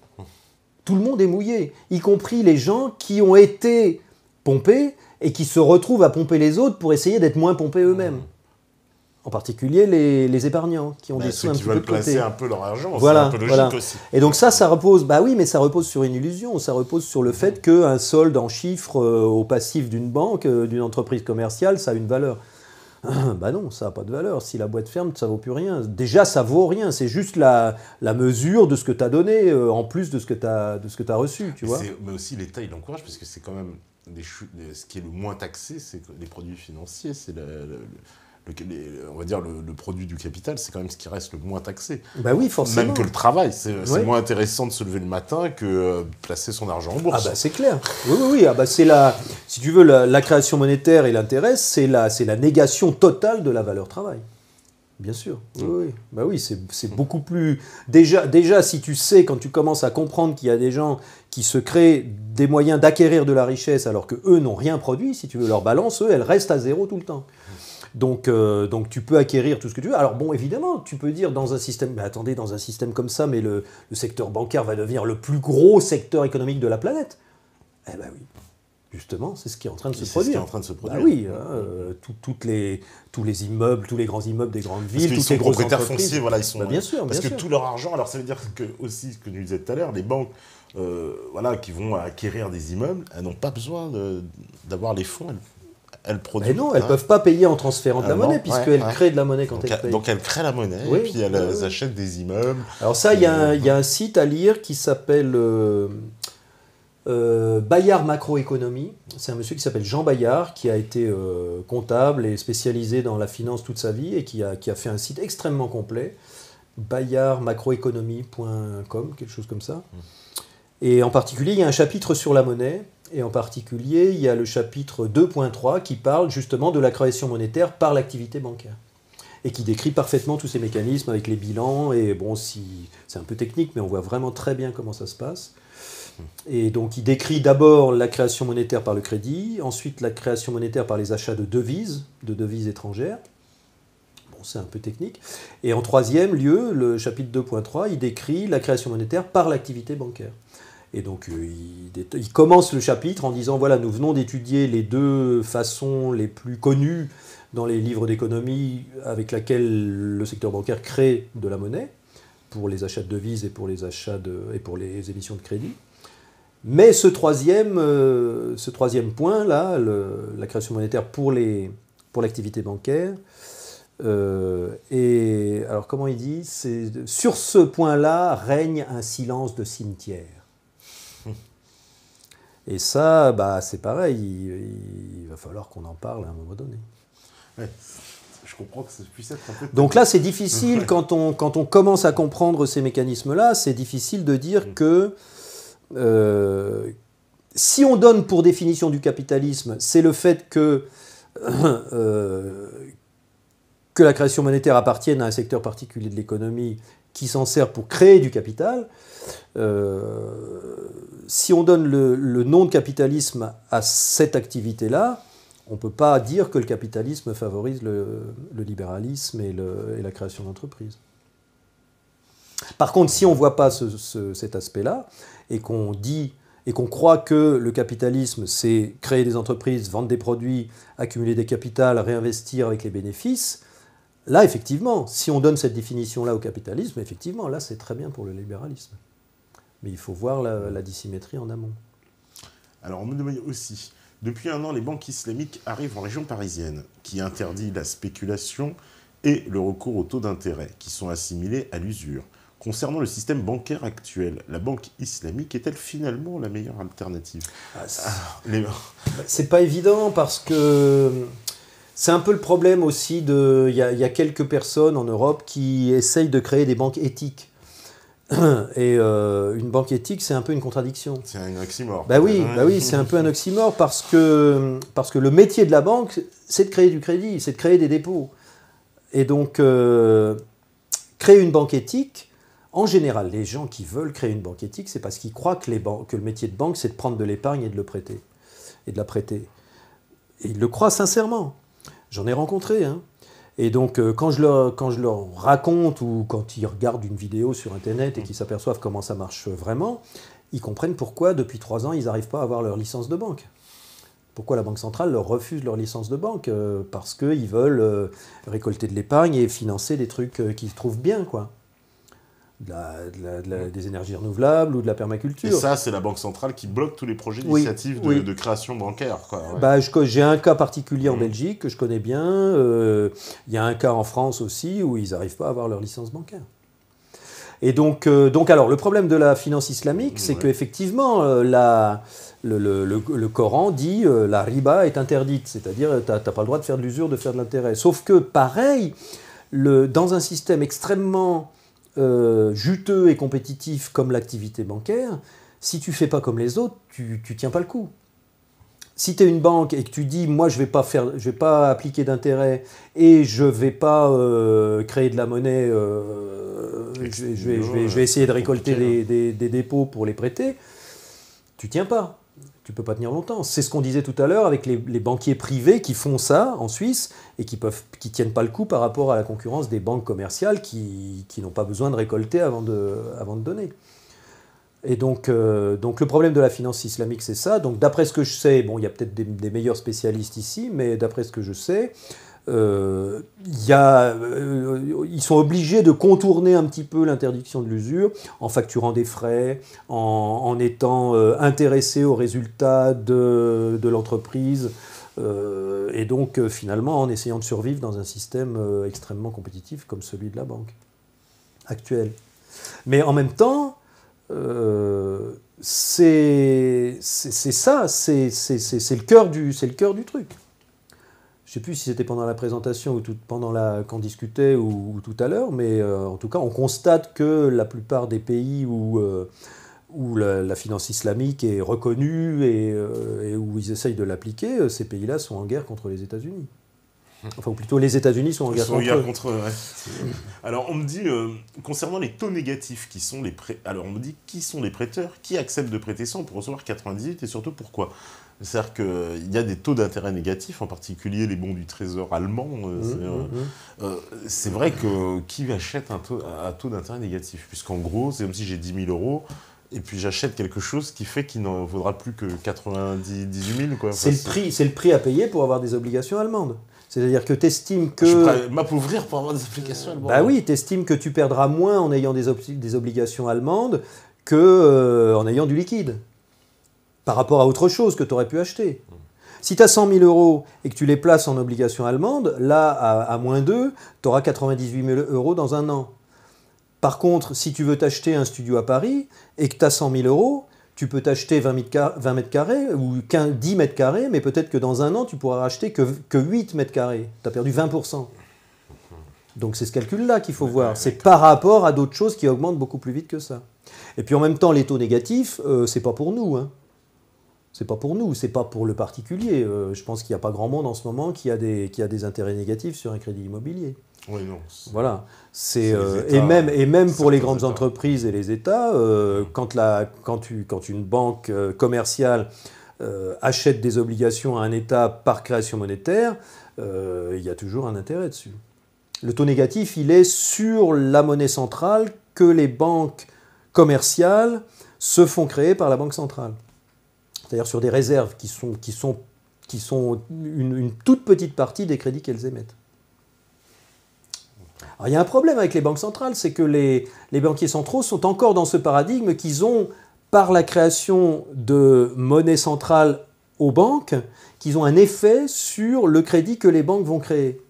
tout le monde est mouillé, y compris les gens qui ont été pompés et qui se retrouvent à pomper les autres pour essayer d'être moins pompés eux-mêmes. En particulier les, épargnants qui ont bah, des sous un qui petit peu placer un peu leur argent, voilà, Et donc ça, ça repose, bah oui, mais ça repose sur une illusion, ça repose sur le mm. fait qu'un solde en chiffres euh, au passif d'une banque, euh, d'une entreprise commerciale, ça a une valeur. bah non, ça n'a pas de valeur. Si la boîte ferme, ça vaut plus rien. Déjà, ça vaut rien. C'est juste la, la, mesure de ce que tu as donné, euh, en plus de ce que tu as, as, reçu, tu mais Mais aussi, l'État, il encourage, parce que c'est quand même... ce qui est le moins taxé, c'est les produits financiers, c'est le le, on va dire le, produit du capital, c'est quand même ce qui reste le moins taxé. Bah oui, forcément. Même que le travail, c'est moins intéressant de se lever le matin que de euh, placer son argent en bourse. Ah bah c'est clair. Oui, oui, oui. Ah bah c'est la, si tu veux, la, création monétaire et l'intérêt, c'est la, c'est la négation totale de la valeur travail. Bien sûr. Oui, oui. Bah oui, c'est beaucoup plus. Déjà, déjà, si tu sais, quand tu commences à comprendre qu'il y a des gens qui se créent des moyens d'acquérir de la richesse alors que eux n'ont rien produit, si tu veux, leur balance, eux, elle reste à zéro tout le temps. Donc, euh, donc tu peux acquérir tout ce que tu veux. Alors bon, évidemment, tu peux dire dans un système, mais attendez, dans un système comme ça, mais le, secteur bancaire va devenir le plus gros secteur économique de la planète. Eh ben oui. Justement, c'est ce qui est en train de se produire. C'est ce qui est en train de se bah produire. oui, hein, euh, les, tous les immeubles, tous les grands immeubles des grandes villes, tous les propriétaires fonciers, voilà, ils sont. Bah, bien sûr, parce que tout leur argent, alors ça veut dire que aussi ce que nous disais tout à l'heure, les banques, euh, voilà, qui vont acquérir des immeubles, elles n'ont pas besoin d'avoir les fonds, elles non, elles ne peuvent pas payer en transférant de la ah monnaie, puisqu'elles créent de la monnaie quand donc, elles payent. Donc elles créent la monnaie puis elles ah achètent des immeubles. Alors ça, il y, a un site à lire qui s'appelle euh, euh, Bayard Macroéconomie. C'est un monsieur qui s'appelle Jean Bayard, qui a été euh, comptable et spécialisé dans la finance toute sa vie et qui a, qui a fait un site extrêmement complet. bayardmacroéconomie.com, quelque chose comme ça. Mmh. Et en particulier, il y a un chapitre sur la monnaie et en particulier, il y a le chapitre 2.3 qui parle justement de la création monétaire par l'activité bancaire et qui décrit parfaitement tous ces mécanismes avec les bilans. Et bon, si, c'est un peu technique, mais on voit vraiment très bien comment ça se passe. Et donc, il décrit d'abord la création monétaire par le crédit, ensuite la création monétaire par les achats de devises, de devises étrangères. Bon, c'est un peu technique. Et en troisième lieu, le chapitre 2.3, il décrit la création monétaire par l'activité bancaire. Et donc euh, il, commence le chapitre en disant, voilà, nous venons d'étudier les deux façons les plus connues dans les livres d'économie avec laquelle le secteur bancaire crée de la monnaie, pour les achats de devises et pour les, achats et pour les émissions de crédit. Mais ce troisième, euh, point, là, la création monétaire pour, pour l'activité bancaire, euh, et alors comment il dit Sur ce point-là règne un silence de cimetière. Et ça, bah, c'est pareil, il, va falloir qu'on en parle à un moment donné. Je comprends que ça puisse être un peu... Donc là, c'est difficile, quand, on, quand on commence à comprendre ces mécanismes-là, c'est difficile de dire mm. que euh, si on donne pour définition du capitalisme, c'est le fait que, euh, que la création monétaire appartienne à un secteur particulier de l'économie qui s'en sert pour créer du capital, euh, si on donne le, nom de capitalisme à cette activité-là, on ne peut pas dire que le capitalisme favorise le, libéralisme et, la création d'entreprises. Par contre, si on ne voit pas cet aspect-là et qu'on dit et qu'on croit que le capitalisme, c'est créer des entreprises, vendre des produits, accumuler des capitales, réinvestir avec les bénéfices, Là, effectivement, si on donne cette définition-là au capitalisme, effectivement, là, c'est très bien pour le libéralisme. Mais il faut voir la, dissymétrie en amont. Alors, on me demande aussi, depuis un an, les banques islamiques arrivent en région parisienne, qui interdit la spéculation et le recours aux taux d'intérêt, qui sont assimilés à l'usure. Concernant le système bancaire actuel, la banque islamique est-elle finalement la meilleure alternative ah, ah, C'est pas évident parce que c'est un peu le problème aussi de. Il y, a, quelques personnes en Europe qui essayent de créer des banques éthiques. Et euh, une banque éthique, c'est un peu une contradiction. C'est un oxymore. Bah oui, bah oui c'est un peu un oxymore parce que, parce que le métier de la banque, c'est de créer du crédit, c'est de créer des dépôts. Et donc, euh, créer une banque éthique, en général, les gens qui veulent créer une banque éthique, c'est parce qu'ils croient que, les banques, que le métier de banque, c'est de prendre de l'épargne et de le prêter. Et de la prêter. Et ils le croient sincèrement. J'en ai rencontré. Hein. Et donc, euh, quand, je leur, raconte ou quand ils regardent une vidéo sur Internet et mm. qu'ils s'aperçoivent comment ça marche vraiment, ils comprennent pourquoi, depuis trois ans, ils n'arrivent pas à avoir leur licence de banque. Pourquoi la Banque centrale leur refuse leur licence de banque euh, Parce qu'ils veulent euh, récolter de l'épargne et financer des trucs qu'ils trouvent bien, quoi la, mm. des énergies renouvelables ou de la permaculture. Et ça, c'est la Banque centrale qui bloque tous les projets d'initiative de, création bancaire. Bah, j'ai un cas particulier en mm. Belgique que je connais bien. Euh, il y a un cas en France aussi où ils n'arrivent pas à avoir leur licence bancaire. Et donc, euh, donc alors, le problème de la finance islamique, c'est qu'effectivement, euh, la, le, Coran dit la riba est interdite, c'est-à-dire tu n'as pas le droit de faire de l'usure, de faire de l'intérêt. Sauf que, pareil, dans un système extrêmement euh, juteux et compétitif comme l'activité bancaire, si tu fais pas comme les autres, tu ne tiens pas le coup. Si tu es une banque et que tu dis moi je vais pas faire je vais pas appliquer d'intérêt et je vais pas euh, créer de la monnaie euh, je, vais, essayer de récolter hein. des, dépôts pour les prêter, tu tiens pas tu peux pas tenir longtemps. C'est ce qu'on disait tout à l'heure avec les, banquiers privés qui font ça en Suisse et qui peuvent qui tiennent pas le coup par rapport à la concurrence des banques commerciales qui, n'ont pas besoin de récolter avant de, avant de donner. Et donc, euh, donc le problème de la finance islamique, c'est ça. Donc d'après ce que je sais, bon, il y a peut-être des, meilleurs spécialistes ici, mais d'après ce que je sais, euh, y a, euh, ils sont obligés de contourner un petit peu l'interdiction de l'usure en facturant des frais, en, étant euh, intéressés aux résultats de, l'entreprise. Euh, et donc finalement en essayant de survivre dans un système extrêmement compétitif comme celui de la banque actuelle. Mais en même temps, c'est ça, c'est le, cœur du, le cœur du truc je ne sais plus si c'était pendant la présentation ou tout, pendant la qu'on discutait ou, tout à l'heure, mais euh, en tout cas, on constate que la plupart des pays où, euh, où la, finance islamique est reconnue et, euh, où ils essayent de l'appliquer, ces pays-là sont en guerre contre les États-Unis. Enfin, ou plutôt les États-Unis sont en guerre, contre, eux. Alors, on me dit, concernant les taux négatifs, qui sont les prêts. Alors, on me dit, qui sont les prêteurs Qui acceptent de prêter 100 pour recevoir 98 et surtout pourquoi c'est-à-dire qu'il y a des taux d'intérêt négatifs, en particulier les bons du Trésor allemand. Euh, mmh, euh, mmh, mmh. Euh, c'est vrai que qui achète un taux, d'intérêt négatif Puisqu'en gros, c'est comme si j'ai 10 000 euros et puis j'achète quelque chose qui fait qu'il n'en vaudra plus que 98 000. Quoi. c'est, le prix, c'est le prix à payer pour avoir des obligations allemandes. C'est-à-dire que tu estimes que. Je m'appauvrir pour avoir des obligations allemandes. Bah oui, tu estimes que tu perdras moins en ayant des, obligations allemandes qu'en ayant du liquide par rapport à autre chose que tu aurais pu acheter. Si tu as 100 000 euros et que tu les places en obligation allemande, là, à, moins 2, tu auras 98 000 euros dans un an. Par contre, si tu veux t'acheter un studio à Paris et que tu as 100 000 euros, tu peux t'acheter 20 mètres carrés ou 10 mètres carrés, mais peut-être que dans un an, tu pourras acheter que, 8 mètres carrés. Tu as perdu 20%. Donc c'est ce calcul-là qu'il faut voir. C'est par rapport à d'autres choses qui augmentent beaucoup plus vite que ça. Et puis en même temps, les taux négatifs, euh, ce n'est pas pour nous. Hein c'est pas pour nous, c'est pas pour le particulier. Euh, je pense qu'il n'y a pas grand monde en ce moment qui a, des, a des intérêts négatifs sur un crédit immobilier. Oui, non. Voilà. C'est, euh, et même, et même pour les grandes entreprises et les États, euh, quand, quand, tu, quand une banque commerciale achète des obligations à un État par création monétaire, il y a toujours un intérêt dessus. Le taux négatif, il est sur la monnaie centrale que les banques commerciales se font créer par la Banque centrale c'est-à-dire sur des réserves qui sont, une, toute petite partie des crédits qu'elles émettent. Alors, il y a un problème avec les banques centrales, c'est que les, les, banquiers centraux sont encore dans ce paradigme qu'ils ont, par la création de monnaie centrale aux banques, qu'ils ont un effet sur le crédit que les banques vont créer.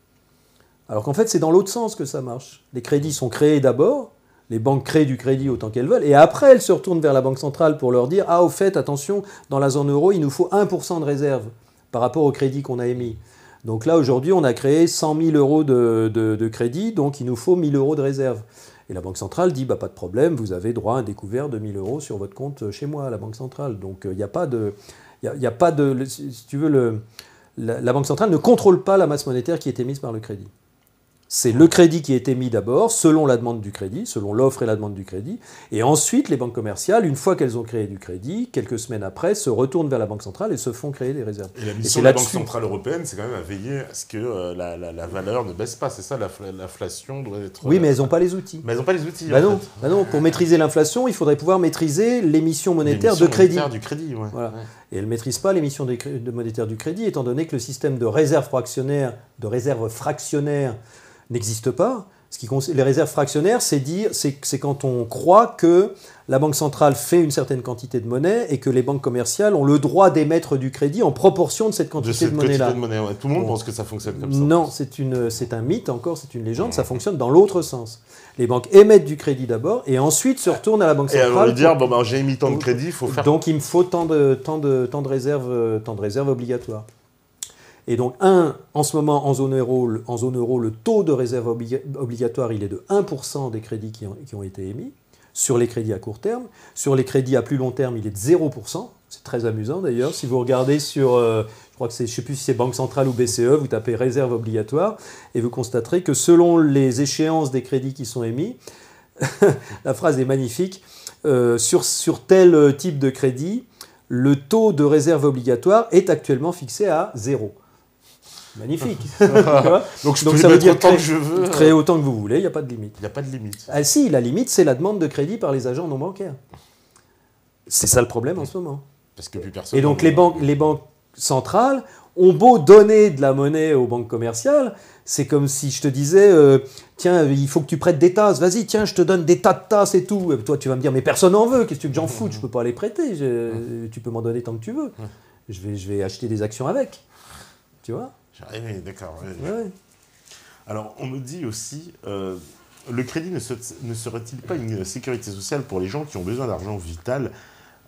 Alors qu'en fait, c'est dans l'autre sens que ça marche. Les crédits sont créés d'abord, les banques créent du crédit autant qu'elles veulent, et après elles se retournent vers la Banque centrale pour leur dire Ah, au fait, attention, dans la zone euro, il nous faut 1% de réserve par rapport au crédit qu'on a émis. Donc là, aujourd'hui, on a créé 100 000 euros de, crédit, donc il nous faut 1 000 euros de réserve. Et la Banque centrale dit bah, Pas de problème, vous avez droit à un découvert de 000 euros sur votre compte chez moi, la Banque centrale. Donc euh, il n'y a pas de. il y a pas de si tu veux, la, la Banque centrale ne contrôle pas la masse monétaire qui est émise par le crédit. C'est le crédit qui est émis d'abord, selon la demande du crédit, selon l'offre et la demande du crédit. Et ensuite, les banques commerciales, une fois qu'elles ont créé du crédit, quelques semaines après, se retournent vers la Banque centrale et se font créer des réserves. Et la mission de la Banque centrale européenne, c'est quand même à veiller à ce que euh, la, valeur ne baisse pas. C'est ça, l'inflation doit être... Oui, euh, mais elles n'ont pas les outils. Mais elles n'ont pas les outils. Bah non, bah non, pour maîtriser l'inflation, il faudrait pouvoir maîtriser l'émission monétaire de crédit. Monétaire du crédit, ouais. Et elles ne maîtrisent pas l'émission monétaire du crédit, étant donné que le système de réserve fractionnaire, de réserve fractionnaire n'existe pas. Ce qui les réserves fractionnaires, c'est dire, c'est quand on croit que la banque centrale fait une certaine quantité de monnaie et que les banques commerciales ont le droit d'émettre du crédit en proportion de cette quantité de, monnaie-là. Tout le monde pense que ça fonctionne comme ça. Non, c'est un mythe encore, c'est une légende. Ça mmh. fonctionne dans l'autre sens. Les banques émettent du crédit d'abord et ensuite se retournent à la banque centrale. Et alors dire, ben, j'ai émis tant de crédit, il faut faire. Donc il me faut tant de, de, tant de réserves, euh, tant de réserves obligatoires. Et donc, un, en ce moment, en zone euro, en zone euro le taux de réserve obligatoire, il est de 1% des crédits qui ont, été émis, sur les crédits à court terme. Sur les crédits à plus long terme, il est de 0%. C'est très amusant d'ailleurs. Si vous regardez sur, euh, je crois que c'est, je sais plus si c'est Banque Centrale ou BCE, vous tapez réserve obligatoire et vous constaterez que selon les échéances des crédits qui sont émis, la phrase est magnifique, euh, sur, sur tel euh, type de crédit, le taux de réserve obligatoire est actuellement fixé à 0. Magnifique. Donc je ça veut dire autant créer, que je veux. Créer euh. autant que vous voulez, il n'y a pas de limite. Il n'y a pas de limite. Ah si, la limite, c'est la demande de crédit par les agents non bancaires. C'est ça le problème en ce moment. Parce que plus personne. Et donc les banques, les banques centrales ont beau donner de la monnaie aux banques commerciales, c'est comme si je te disais, euh, tiens, il faut que tu prêtes des tasses, vas-y, tiens, je te donne des tas de tasses et tout. Et toi, tu vas me dire, mais personne n'en veut, qu'est-ce que j'en fous, je peux pas les prêter, tu peux m'en donner tant que tu veux. Je vais, je vais acheter des actions avec. Tu vois ah oui, d'accord. Alors, on nous dit aussi, euh, le crédit ne, serait-il pas une sécurité sociale pour les gens qui ont besoin d'argent vital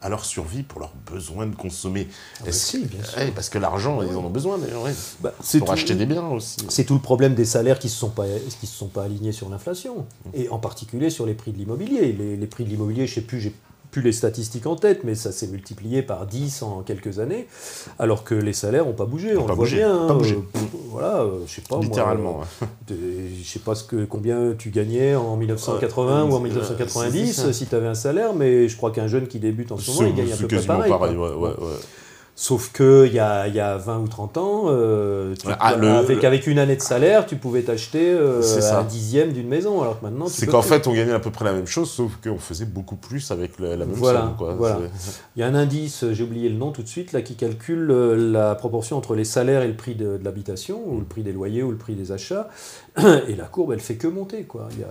à leur survie, pour leur besoin de consommer. Ah bah si, bien sûr. Eh, parce que l'argent, ah ils en ont besoin d'ailleurs. Bah, pour acheter des biens aussi. C'est tout le problème des salaires qui ne se, sont pas, alignés sur l'inflation, mmh. et en particulier sur les prix de l'immobilier. Les, les, prix de l'immobilier, je ne sais plus, j'ai les statistiques en tête, mais ça s'est multiplié par 10 en quelques années, alors que les salaires n'ont pas bougé, on, le voit bien. Euh, voilà, euh, je sais pas. Littéralement. Euh, je sais pas ce que, combien tu gagnais en 1980 ou en 1990 si tu avais un salaire, mais je crois qu'un jeune qui débute en ce moment, il gagne à peu près pareil. Sauf que il y a, y 20 ou 30 ans, euh, ah, avec, une année de salaire, tu pouvais t'acheter euh, un dixième d'une maison. Alors maintenant, c'est qu'en fait, on gagnait à peu près la même chose, sauf qu'on faisait beaucoup plus avec la, même voilà, Il y a un indice, j'ai oublié le nom tout de suite, là, qui calcule euh, la proportion entre les salaires et le prix de, l'habitation, ou le prix des loyers, ou le prix des achats. Et la courbe, elle fait que monter. Quoi. Mm.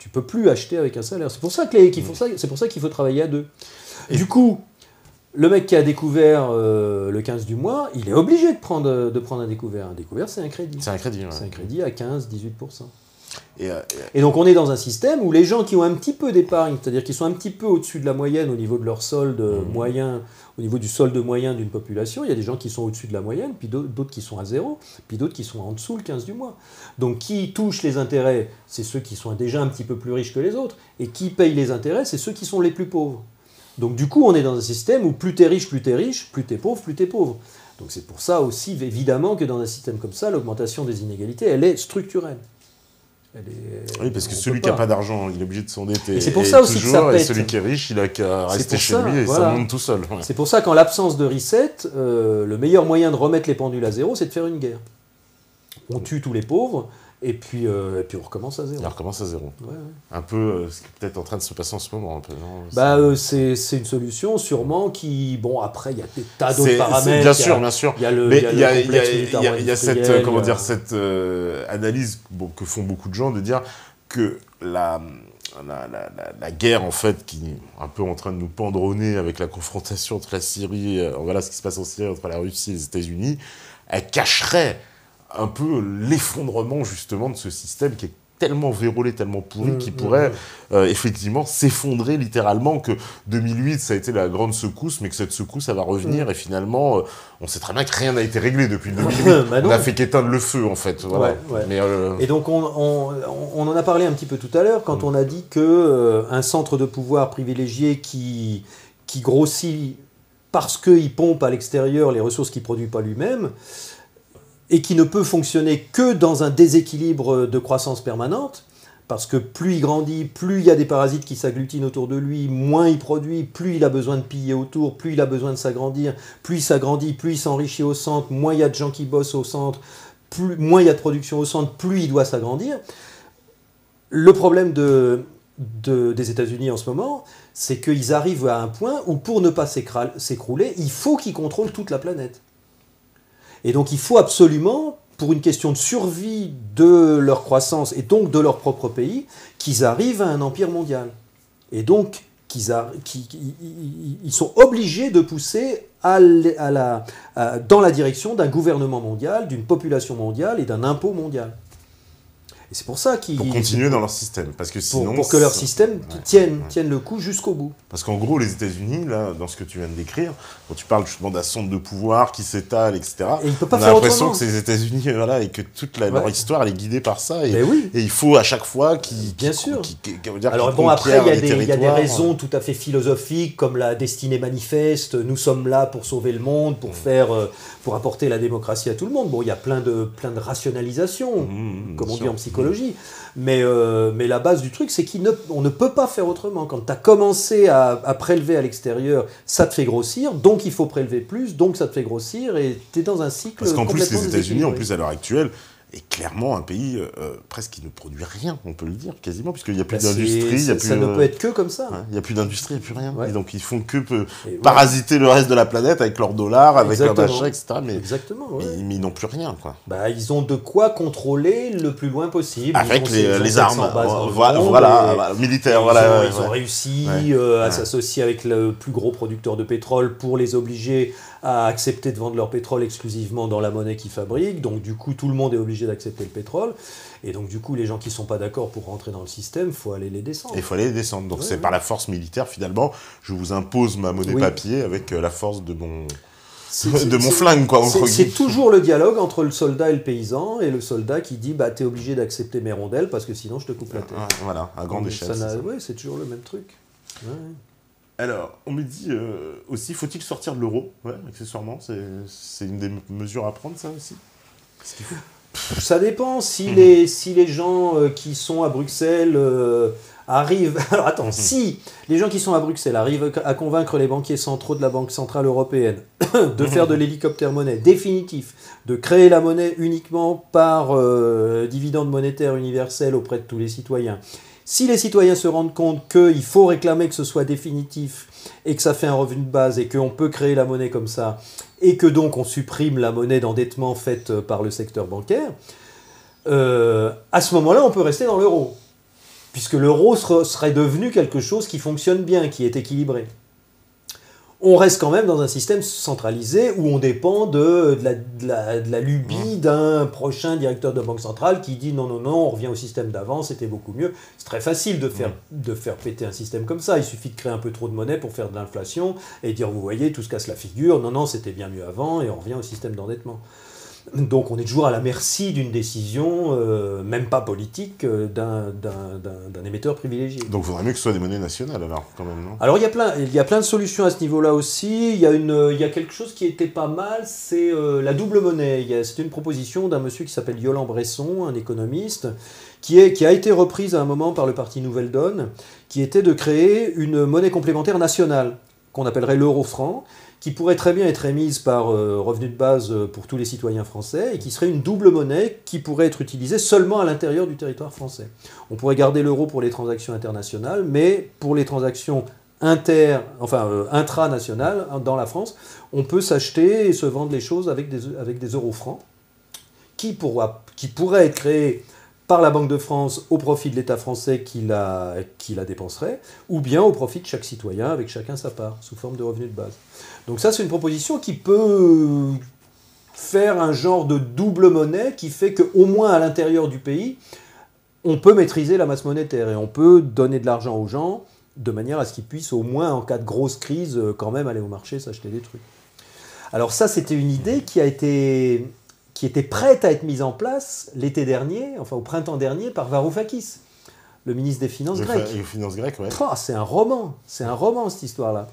tu peux plus acheter avec un salaire. C'est pour ça mm. ça, c'est pour ça qu'il faut travailler à deux. Et du coup, le mec qui a découvert euh, le 15 du mois, il est obligé de prendre, de prendre un découvert. Un découvert, c'est un crédit. C'est un crédit, C'est un crédit à 15-18%. Et, euh, euh, et, donc on est dans un système où les gens qui ont un petit peu d'épargne, c'est-à-dire qui sont un petit peu au-dessus de la moyenne au niveau de leur solde mhm. moyen, au niveau du solde moyen d'une population, il y a des gens qui sont au-dessus de la moyenne, puis d'autres qui sont à zéro, puis d'autres qui sont en dessous le 15 du mois. Donc qui touche les intérêts, c'est ceux qui sont déjà un petit peu plus riches que les autres, et qui paye les intérêts, c'est ceux qui sont les plus pauvres. Donc du coup, on est dans un système où plus t'es riche, plus t'es riche, plus t'es pauvre, plus t'es pauvre. Donc c'est pour ça aussi, évidemment, que dans un système comme ça, l'augmentation des inégalités, elle est structurelle. Oui, parce que celui qui n'a pas, d'argent, il est obligé de s'endetter. Et c'est pour ça aussi toujours, Et celui qui est riche, il a qu'à rester chez lui et ça monte tout seul. C'est pour ça qu'en l'absence de reset, euh, le meilleur moyen de remettre les pendules à zéro, c'est de faire une guerre. On tue tous les pauvres, et puis, euh, et puis on recommence à zéro. On recommence à zéro. Un peu euh, ce qui est peut-être en train de se passer en ce moment. Un peu, bah, euh, c'est une solution sûrement qui... Bon, après, il y a des tas d'autres paramètres. Bien sûr, bien sûr. Il y a il y, a cette, comment dire, cette analyse bon, que font beaucoup de gens de dire que la... la, guerre en fait qui est un peu en train de nous pendronner avec la confrontation entre la Syrie, voilà ce qui se passe en Syrie entre la Russie et les États-Unis, elle cacherait un peu l'effondrement justement de ce système qui est tellement vérolé, tellement pourri, mmh, qui mmh, pourrait mmh. Euh, effectivement s'effondrer littéralement, que 2008, ça a été la grande secousse, mais que cette secousse, ça va revenir, et finalement, euh, on sait très bien que rien n'a été réglé depuis 2008. Bah on n'a fait qu'éteindre le feu, en fait. Euh, et donc, on, en a parlé un petit peu tout à l'heure, quand on a dit que un centre de pouvoir privilégié qui, qui grossit parce qu'il pompe à l'extérieur les ressources qu'il ne produit pas lui-même, et qui ne peut fonctionner que dans un déséquilibre de croissance permanente, parce que plus il grandit, plus il y a des parasites qui s'agglutinent autour de lui, moins il produit, plus il a besoin de piller autour, plus il a besoin de s'agrandir, plus il s'agrandit, plus il s'enrichit au centre, moins il y a de gens qui bossent au centre, moins il y a de production au centre, plus il doit s'agrandir. Le problème des États-Unis en ce moment, c'est qu'ils arrivent à un point où pour ne pas s'écrouler, il faut qu'ils contrôlent toute la planète. Et donc il faut absolument, pour une question de survie de leur croissance et donc de leur propre pays, qu'ils arrivent à un empire mondial. Et donc qu'ils ils sont obligés de pousser dans la direction d'un gouvernement mondial, d'une population mondiale et d'un impôt mondial. Et c'est pour ça qu'ils. Pour continuer dans leur système. Parce que sinon, pour, que leur système tienne, le coup jusqu'au bout. Parce qu'en gros, les États-Unis, là, dans ce que tu viens de décrire, quand tu parles justement d'un centre de pouvoir qui s'étale, etc., pas on a l'impression que c'est les États-Unis, euh, voilà, et que toute la, leur histoire, est guidée par ça. Et, ben et il faut à chaque fois qu'ils. Bien sûr. Alors bon, après, il y, a des raisons hein. tout à fait philosophiques, comme la destinée manifeste, nous sommes là pour sauver le monde, pour, mm. faire, euh, pour apporter la démocratie à tout le monde. Bon, il y a plein de, plein de rationalisations, mm, mm, comme on dit en psychologie euh, mais, la base du truc, c'est qu'on ne, peut pas faire autrement. Quand tu as commencé à, prélever à l'extérieur, ça te fait grossir, donc il faut prélever plus, donc ça te fait grossir, et tu es dans un cycle. Parce qu'en plus, les États-Unis, en plus, à l'heure actuelle, et clairement un pays euh, euh, presque qui ne produit rien, on peut le dire quasiment, puisqu'il n'y a plus bah, d'industrie. Ça ne euh, peut être que comme ça. Hein, il n'y a plus d'industrie, il n'y a plus rien. Et donc ils font que parasiter le reste de la planète avec leurs dollars, avec leurs achats, etc. Mais, Exactement, mais, ils n'ont plus rien. Quoi. Bah, ils ont de quoi contrôler le plus loin possible. Avec les, armes, voilà, voilà militaires. voilà, ils ont réussi à s'associer avec le plus gros producteur de pétrole pour les obliger à accepter de vendre leur pétrole exclusivement dans la monnaie qu'ils fabriquent. Donc du coup, tout le monde est obligé d'accepter le pétrole. Et donc du coup, les gens qui ne sont pas d'accord pour rentrer dans le système, il faut aller les descendre. Il faut aller les descendre. Donc c'est par la force militaire, finalement, je vous impose ma monnaie papier avec euh, la force de mon... de mon flingue, quoi. C'est toujours le dialogue entre le soldat et le paysan, et le soldat qui dit bah t'es obligé d'accepter mes rondelles parce que sinon je te coupe la tête. Voilà, à grande échelle. Oui, c'est toujours le même truc. Ouais. Alors, on me dit euh, aussi, faut-il sortir de l'euro accessoirement, c'est une des mesures à prendre, ça aussi. Ça dépend si, hmm. les, euh, euh, hmm. si les gens qui sont à Bruxelles arrivent. Alors attends, si les gens qui sont à Bruxelles arrivent à convaincre les banquiers centraux de la Banque Centrale Européenne de faire de hmm. l'hélicoptère monnaie définitif, de créer la monnaie uniquement par dividende monétaire universel auprès de tous les citoyens, si les citoyens se rendent compte qu'il faut réclamer que ce soit définitif et que ça fait un revenu de base et qu'on peut créer la monnaie comme ça, et que donc on supprime la monnaie d'endettement faite euh, par le secteur bancaire, euh, à ce moment-là, on peut rester dans l'euro. Puisque l'euro serait devenu quelque chose qui fonctionne bien, qui est équilibré on reste quand même dans un système centralisé où on dépend de, la, lubie d'un prochain directeur de banque centrale qui dit non, non, non, on revient au système d'avant, c'était beaucoup mieux. C'est très facile de faire, de faire péter un système comme ça. Il suffit de créer un peu trop de monnaie pour faire de l'inflation et dire, vous voyez, tout se casse la figure, non, non, c'était bien mieux avant et on revient au système d'endettement. Donc on est toujours à la merci d'une décision, euh, même pas politique, euh, d'un, émetteur privilégié. Donc il faudrait mieux que ce soit des monnaies nationales alors, quand même, Alors il y, a plein, de solutions à ce niveau-là aussi. Il y, a quelque chose qui était pas mal, c'est euh, la double monnaie. C'est une proposition d'un monsieur qui s'appelle Yolan Bresson, un économiste, qui, qui a été reprise à un moment par le parti Nouvelle Donne, qui était de créer une monnaie complémentaire nationale qu'on appellerait l'euro-franc, qui pourrait très bien être émise par euh, revenu de base euh, pour tous les citoyens français et qui serait une double monnaie qui pourrait être utilisée seulement à l'intérieur du territoire français. On pourrait garder l'euro pour les transactions internationales, mais pour les transactions inter, enfin euh, intranationales hein, dans la France, on peut s'acheter et se vendre les choses avec des, avec des euros francs qui, pourra, qui pourraient être créés par la Banque de France au profit de l'État français qui la, la dépenserait, ou bien au profit de chaque citoyen avec chacun sa part, sous forme de revenu de base. Donc ça, c'est une proposition qui peut faire un genre de double monnaie qui fait qu'au moins à l'intérieur du pays, on peut maîtriser la masse monétaire et on peut donner de l'argent aux gens de manière à ce qu'ils puissent au moins en cas de grosse crise quand même aller au marché s'acheter des trucs. Alors ça, c'était une idée qui a été qui était prête à être mise en place l'été dernier, enfin au printemps dernier, par Varoufakis, le ministre des Finances grec. Finances grecques, ouais. Oh, c'est un roman, c'est un roman cette histoire-là.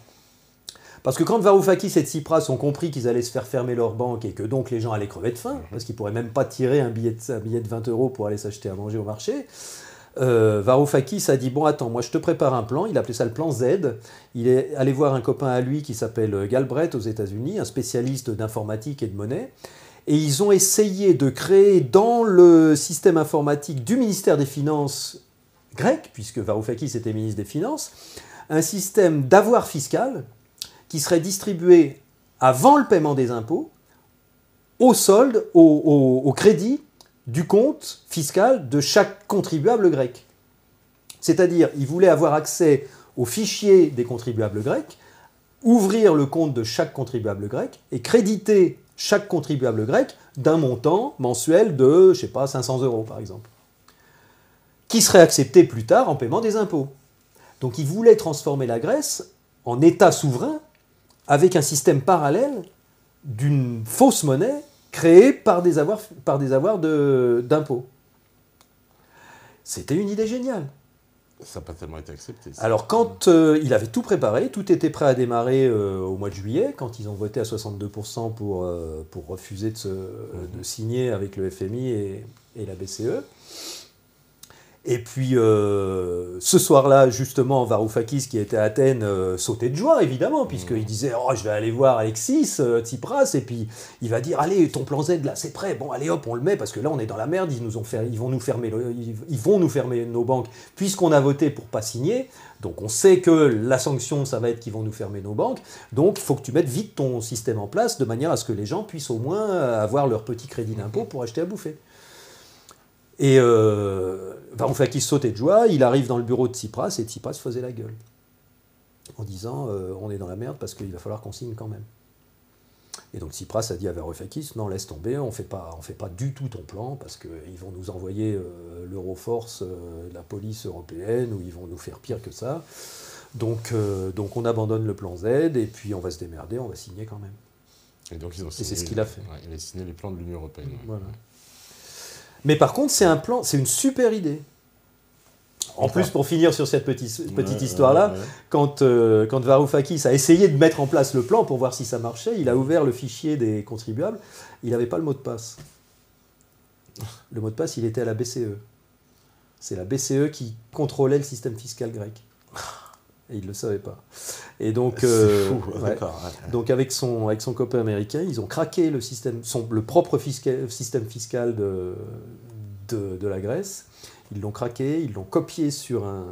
Parce que quand Varoufakis et Tsipras ont compris qu'ils allaient se faire fermer leur banque et que donc les gens allaient crever de faim, mhm. parce qu'ils ne pourraient même pas tirer un billet, de, billet de 20 euros pour aller s'acheter à manger au marché, euh, Varoufakis a dit Bon, attends, moi je te prépare un plan. Il a appelé ça le plan Z. Il est allé voir un copain à lui qui s'appelle Galbraith aux États-Unis, un spécialiste d'informatique et de monnaie et ils ont essayé de créer dans le système informatique du ministère des Finances grec, puisque Varoufakis était ministre des Finances, un système d'avoir fiscal qui serait distribué avant le paiement des impôts au solde, au, crédit du compte fiscal de chaque contribuable grec. C'est-à-dire, ils voulaient avoir accès aux fichiers des contribuables grecs, ouvrir le compte de chaque contribuable grec et créditer chaque contribuable grec d'un montant mensuel de, je sais pas, 500 euros par exemple, qui serait accepté plus tard en paiement des impôts. Donc il voulait transformer la Grèce en État souverain avec un système parallèle d'une fausse monnaie créée par des avoirs, d'impôts. C'était une idée géniale. Ça n'a pas tellement été accepté. Alors, quand euh, il avait tout préparé, tout était prêt à démarrer euh, au mois de juillet, quand ils ont voté à 62% pour, euh, pour refuser mhm. de, signer avec le FMI et, et la BCE, et puis euh, ce soir-là, justement, Varoufakis, qui était à Athènes, euh, sautait de joie, évidemment, puisqu'il mm. disait Oh, je vais aller voir Alexis euh, Tsipras, et puis il va dire Allez, ton plan Z, là, c'est prêt, bon, allez hop, on le met, parce que là, on est dans la merde, ils, nous ont vont, nous fermer ils vont nous fermer nos banques, puisqu'on a voté pour pas signer. Donc on sait que la sanction, ça va être qu'ils vont nous fermer nos banques. Donc il faut que tu mettes vite ton système en place, de manière à ce que les gens puissent au moins avoir leur petit crédit d'impôt pour acheter à bouffer. Et Varoufakis euh, sautait de joie, il arrive dans le bureau de Tsipras et Tsipras faisait la gueule. En disant euh, on est dans la merde parce qu'il va falloir qu'on signe quand même. Et donc Tsipras a dit à Varoufakis non, laisse tomber, on ne fait pas du tout ton plan parce qu'ils euh, vont nous envoyer l'Euroforce, la police européenne, ou ils vont nous faire pire que ça. Donc, donc on abandonne le plan Z et puis on va se démerder, on va signer quand même. Et donc ils ont signé. c'est ce qu'il a fait. il a signé les plans de l'Union européenne. Voilà. Mais par contre, c'est un plan, c'est une super idée. En plus, pour finir sur cette petite, petite histoire-là, quand, euh, quand, Varoufakis a essayé de mettre en place le plan pour voir si ça marchait, il a ouvert le fichier des contribuables, il n'avait pas le mot de passe. Le mot de passe, il était à la BCE. C'est la BCE qui contrôlait le système fiscal grec. Et il ne le savait pas. Et donc, euh, fou, donc avec, son, avec son copain américain, ils ont craqué le, système, le propre système fiscal de, de, la Grèce. Ils l'ont craqué, ils l'ont copié sur un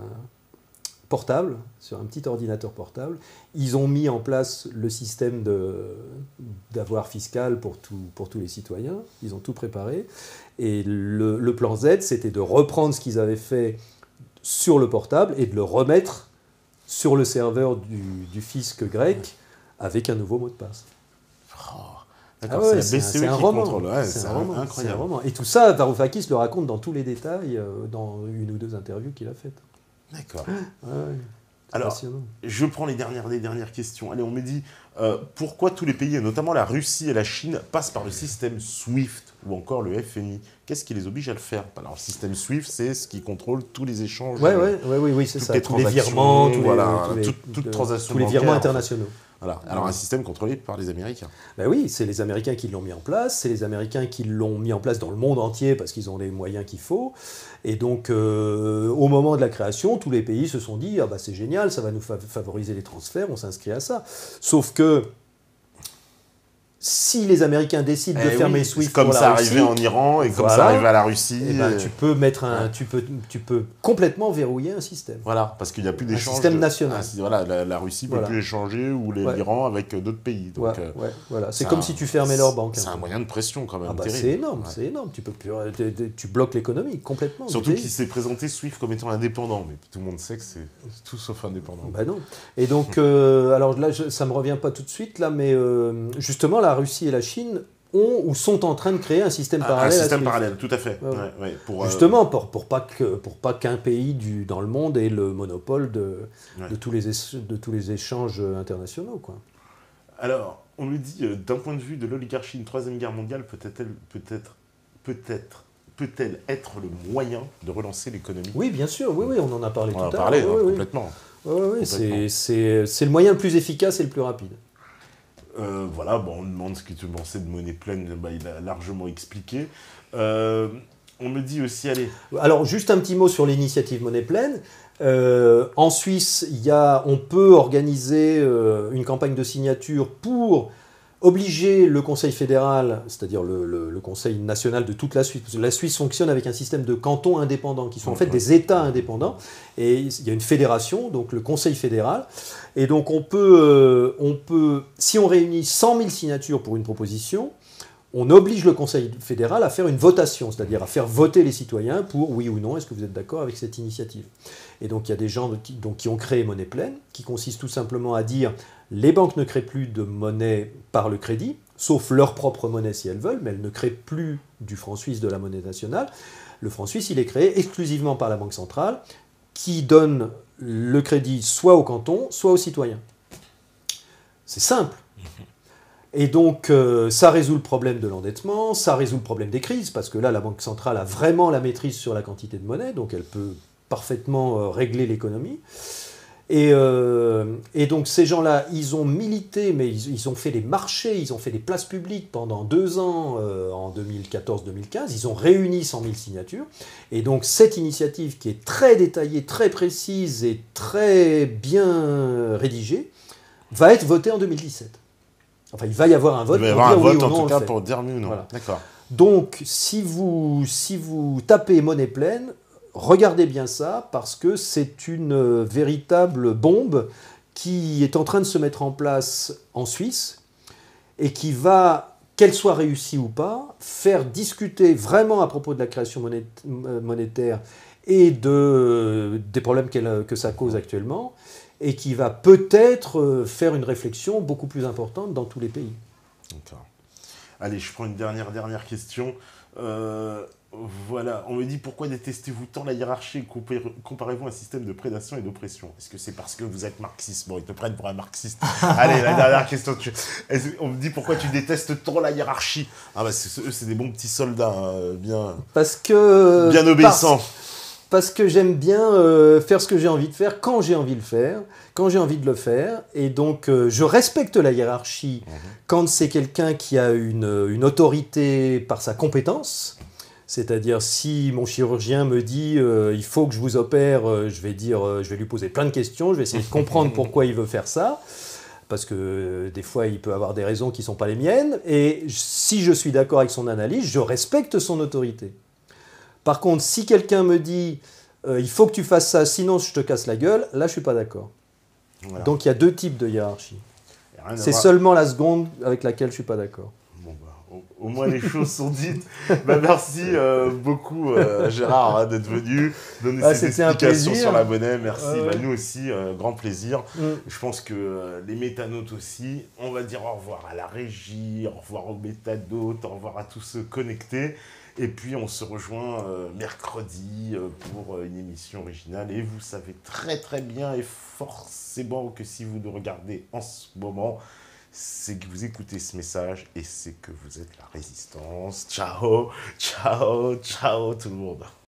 portable, sur un petit ordinateur portable. Ils ont mis en place le système d'avoir fiscal pour, tout, pour tous les citoyens. Ils ont tout préparé. Et le plan Z, c'était de reprendre ce qu'ils avaient fait sur le portable et de le remettre sur le serveur du, fisc grec avec un nouveau mot de passe. Oh, ah c'est un, roman. c'est Incroyable. Et tout ça, Varoufakis le raconte dans tous les détails euh, dans une ou deux interviews qu'il a faites. D'accord. Alors, je prends les dernières, dernières questions. Allez, on me dit euh, pourquoi tous les pays, notamment la Russie et la Chine, passent par le système SWIFT ou encore le FMI. Qu'est-ce qui les oblige à le faire bah, Alors, le système SWIFT, c'est ce qui contrôle tous les échanges. Euh, oui, c'est ça. Les tous les virements, tous les, virements internationaux. Alors un système contrôlé par les Américains. Ben oui, c'est les Américains qui l'ont mis en place, c'est les Américains qui l'ont mis en place dans le monde entier parce qu'ils ont les moyens qu'il faut. Et donc euh, au moment de la création, tous les pays se sont dit ah bah, c'est génial, ça va nous favoriser les transferts, on s'inscrit à ça. Sauf que si les Américains décident de eh fermer Swift comme ça arrivait en Iran et comme ça arrive à la Russie, eh ben, tu peux mettre un, tu peux, tu peux complètement verrouiller un système. Voilà, parce qu'il n'y a plus d'échange. Un système national. Ah, voilà, la, Russie ne peut plus échanger ou l'Iran avec d'autres pays. Euh, voilà, c'est comme si tu fermais leur banque. C'est hein. un moyen de pression quand même. Ah bah, c'est énorme, c'est énorme. Tu peux euh, tu bloques l'économie complètement. Surtout qu'il s'est présenté Swift comme étant indépendant, mais tout le monde sait que c'est tout sauf indépendant. Bah non. Et donc, euh, alors là, ça me revient pas tout de suite là, mais justement là la Russie et la Chine ont ou sont en train de créer un système parallèle. Un système parallèle, tout à fait. Justement, pour, pas qu'un pays du, dans le monde ait le monopole de, tous les, échanges internationaux. Alors, on nous dit, euh, d'un point de vue de l'oligarchie, une troisième guerre mondiale peut peut-être peut-être peut-elle être le moyen de relancer l'économie Oui, bien sûr, oui, oui, on en a parlé tout à l'heure. On en a parlé, hein, complètement. C'est le moyen le plus efficace et le plus rapide. Euh, voilà, bon, on demande ce que tu pensais de Monnaie Pleine, bah, il a largement expliqué. Euh, on me dit aussi, allez. Alors, juste un petit mot sur l'initiative Monnaie Pleine. Euh, en Suisse, y a, on peut organiser une campagne de signature pour obliger le Conseil fédéral, c'est-à-dire le, Conseil national de toute la Suisse, parce que la Suisse fonctionne avec un système de cantons indépendants, qui sont en fait des États indépendants, et il y a une fédération, donc le Conseil fédéral, et donc on peut, euh, on peut si on réunit 100 000 signatures pour une proposition, on oblige le Conseil fédéral à faire une votation, c'est-à-dire à faire voter les citoyens pour oui ou non, est-ce que vous êtes d'accord avec cette initiative Et donc il y a des gens qui, qui ont créé monnaie pleine, qui consiste tout simplement à dire les banques ne créent plus de monnaie par le crédit, sauf leur propre monnaie si elles veulent, mais elles ne créent plus du franc suisse de la monnaie nationale. Le franc suisse, il est créé exclusivement par la Banque centrale, qui donne le crédit soit au canton, soit aux citoyens. C'est simple. Mhm. Et donc, euh, ça résout le problème de l'endettement, ça résout le problème des crises, parce que là, la Banque centrale a vraiment la maîtrise sur la quantité de monnaie, donc elle peut parfaitement euh, régler l'économie. Euh, et, donc, ces gens-là, ils ont milité, mais ils, ils, ont fait des marchés, ils ont fait des places publiques pendant deux ans, en 2014-2015. Ils ont réuni 100 000 signatures. Et donc, cette initiative qui est très détaillée, très précise et très bien rédigée, va être votée en 2017. Enfin, il va y avoir un vote. Il va y avoir un vote, en tout cas, pour dire oui Donc, si vous, si vous tapez monnaie pleine, regardez bien ça, parce que c'est une euh, véritable bombe qui est en train de se mettre en place en Suisse et qui va, qu'elle soit réussie ou pas, faire discuter vraiment à propos de la création euh, monétaire et de, euh, des problèmes que ça cause actuellement, et qui va peut-être euh, faire une réflexion beaucoup plus importante dans tous les pays. D'accord. Allez, je prends une dernière, dernière question. Euh, voilà, on me dit pourquoi détestez-vous tant la hiérarchie et comparez-vous un système de prédation et d'oppression Est-ce que c'est parce que vous êtes marxiste Bon, ils te prennent pour un marxiste. Allez, la dernière question. On me dit pourquoi tu détestes tant la hiérarchie Ah, bah, eux, c'est des bons petits soldats, hein, bien. Parce que. Bien obéissants parce que j'aime bien euh, faire ce que j'ai envie de faire quand j'ai envie de le faire, quand j'ai envie de le faire. Et donc, euh, je respecte la hiérarchie mhm. quand c'est quelqu'un qui a une, autorité par sa compétence. C'est-à-dire, si mon chirurgien me dit euh, il faut que je vous opère, je vais dire, je vais lui poser plein de questions, je vais essayer de comprendre pourquoi il veut faire ça parce que des fois il peut avoir des raisons qui ne sont pas les miennes, et si je suis d'accord avec son analyse, je respecte son autorité. Par contre, si quelqu'un me dit euh, il faut que tu fasses ça, sinon je te casse la gueule, là je suis pas d'accord. Donc il y a deux types de hiérarchie. C'est seulement la seconde avec laquelle je suis pas d'accord. Bah, au, moins les choses sont dites. Bah, merci euh, beaucoup euh, Gérard hein, d'être venu, donner ah, ces explications sur l'abonné. Merci. à ah, bah, nous aussi, grand plaisir. Mm. Je pense que les métanotes aussi. On va dire au revoir à la régie, au revoir aux métanotes, au revoir à tous ceux connectés. Et puis on se rejoint euh, mercredi euh, pour euh, une émission originale. Et vous savez très très bien et forcément que si vous nous regardez en ce moment, c'est que vous écoutez ce message et c'est que vous êtes la résistance. Ciao, ciao, ciao tout le monde.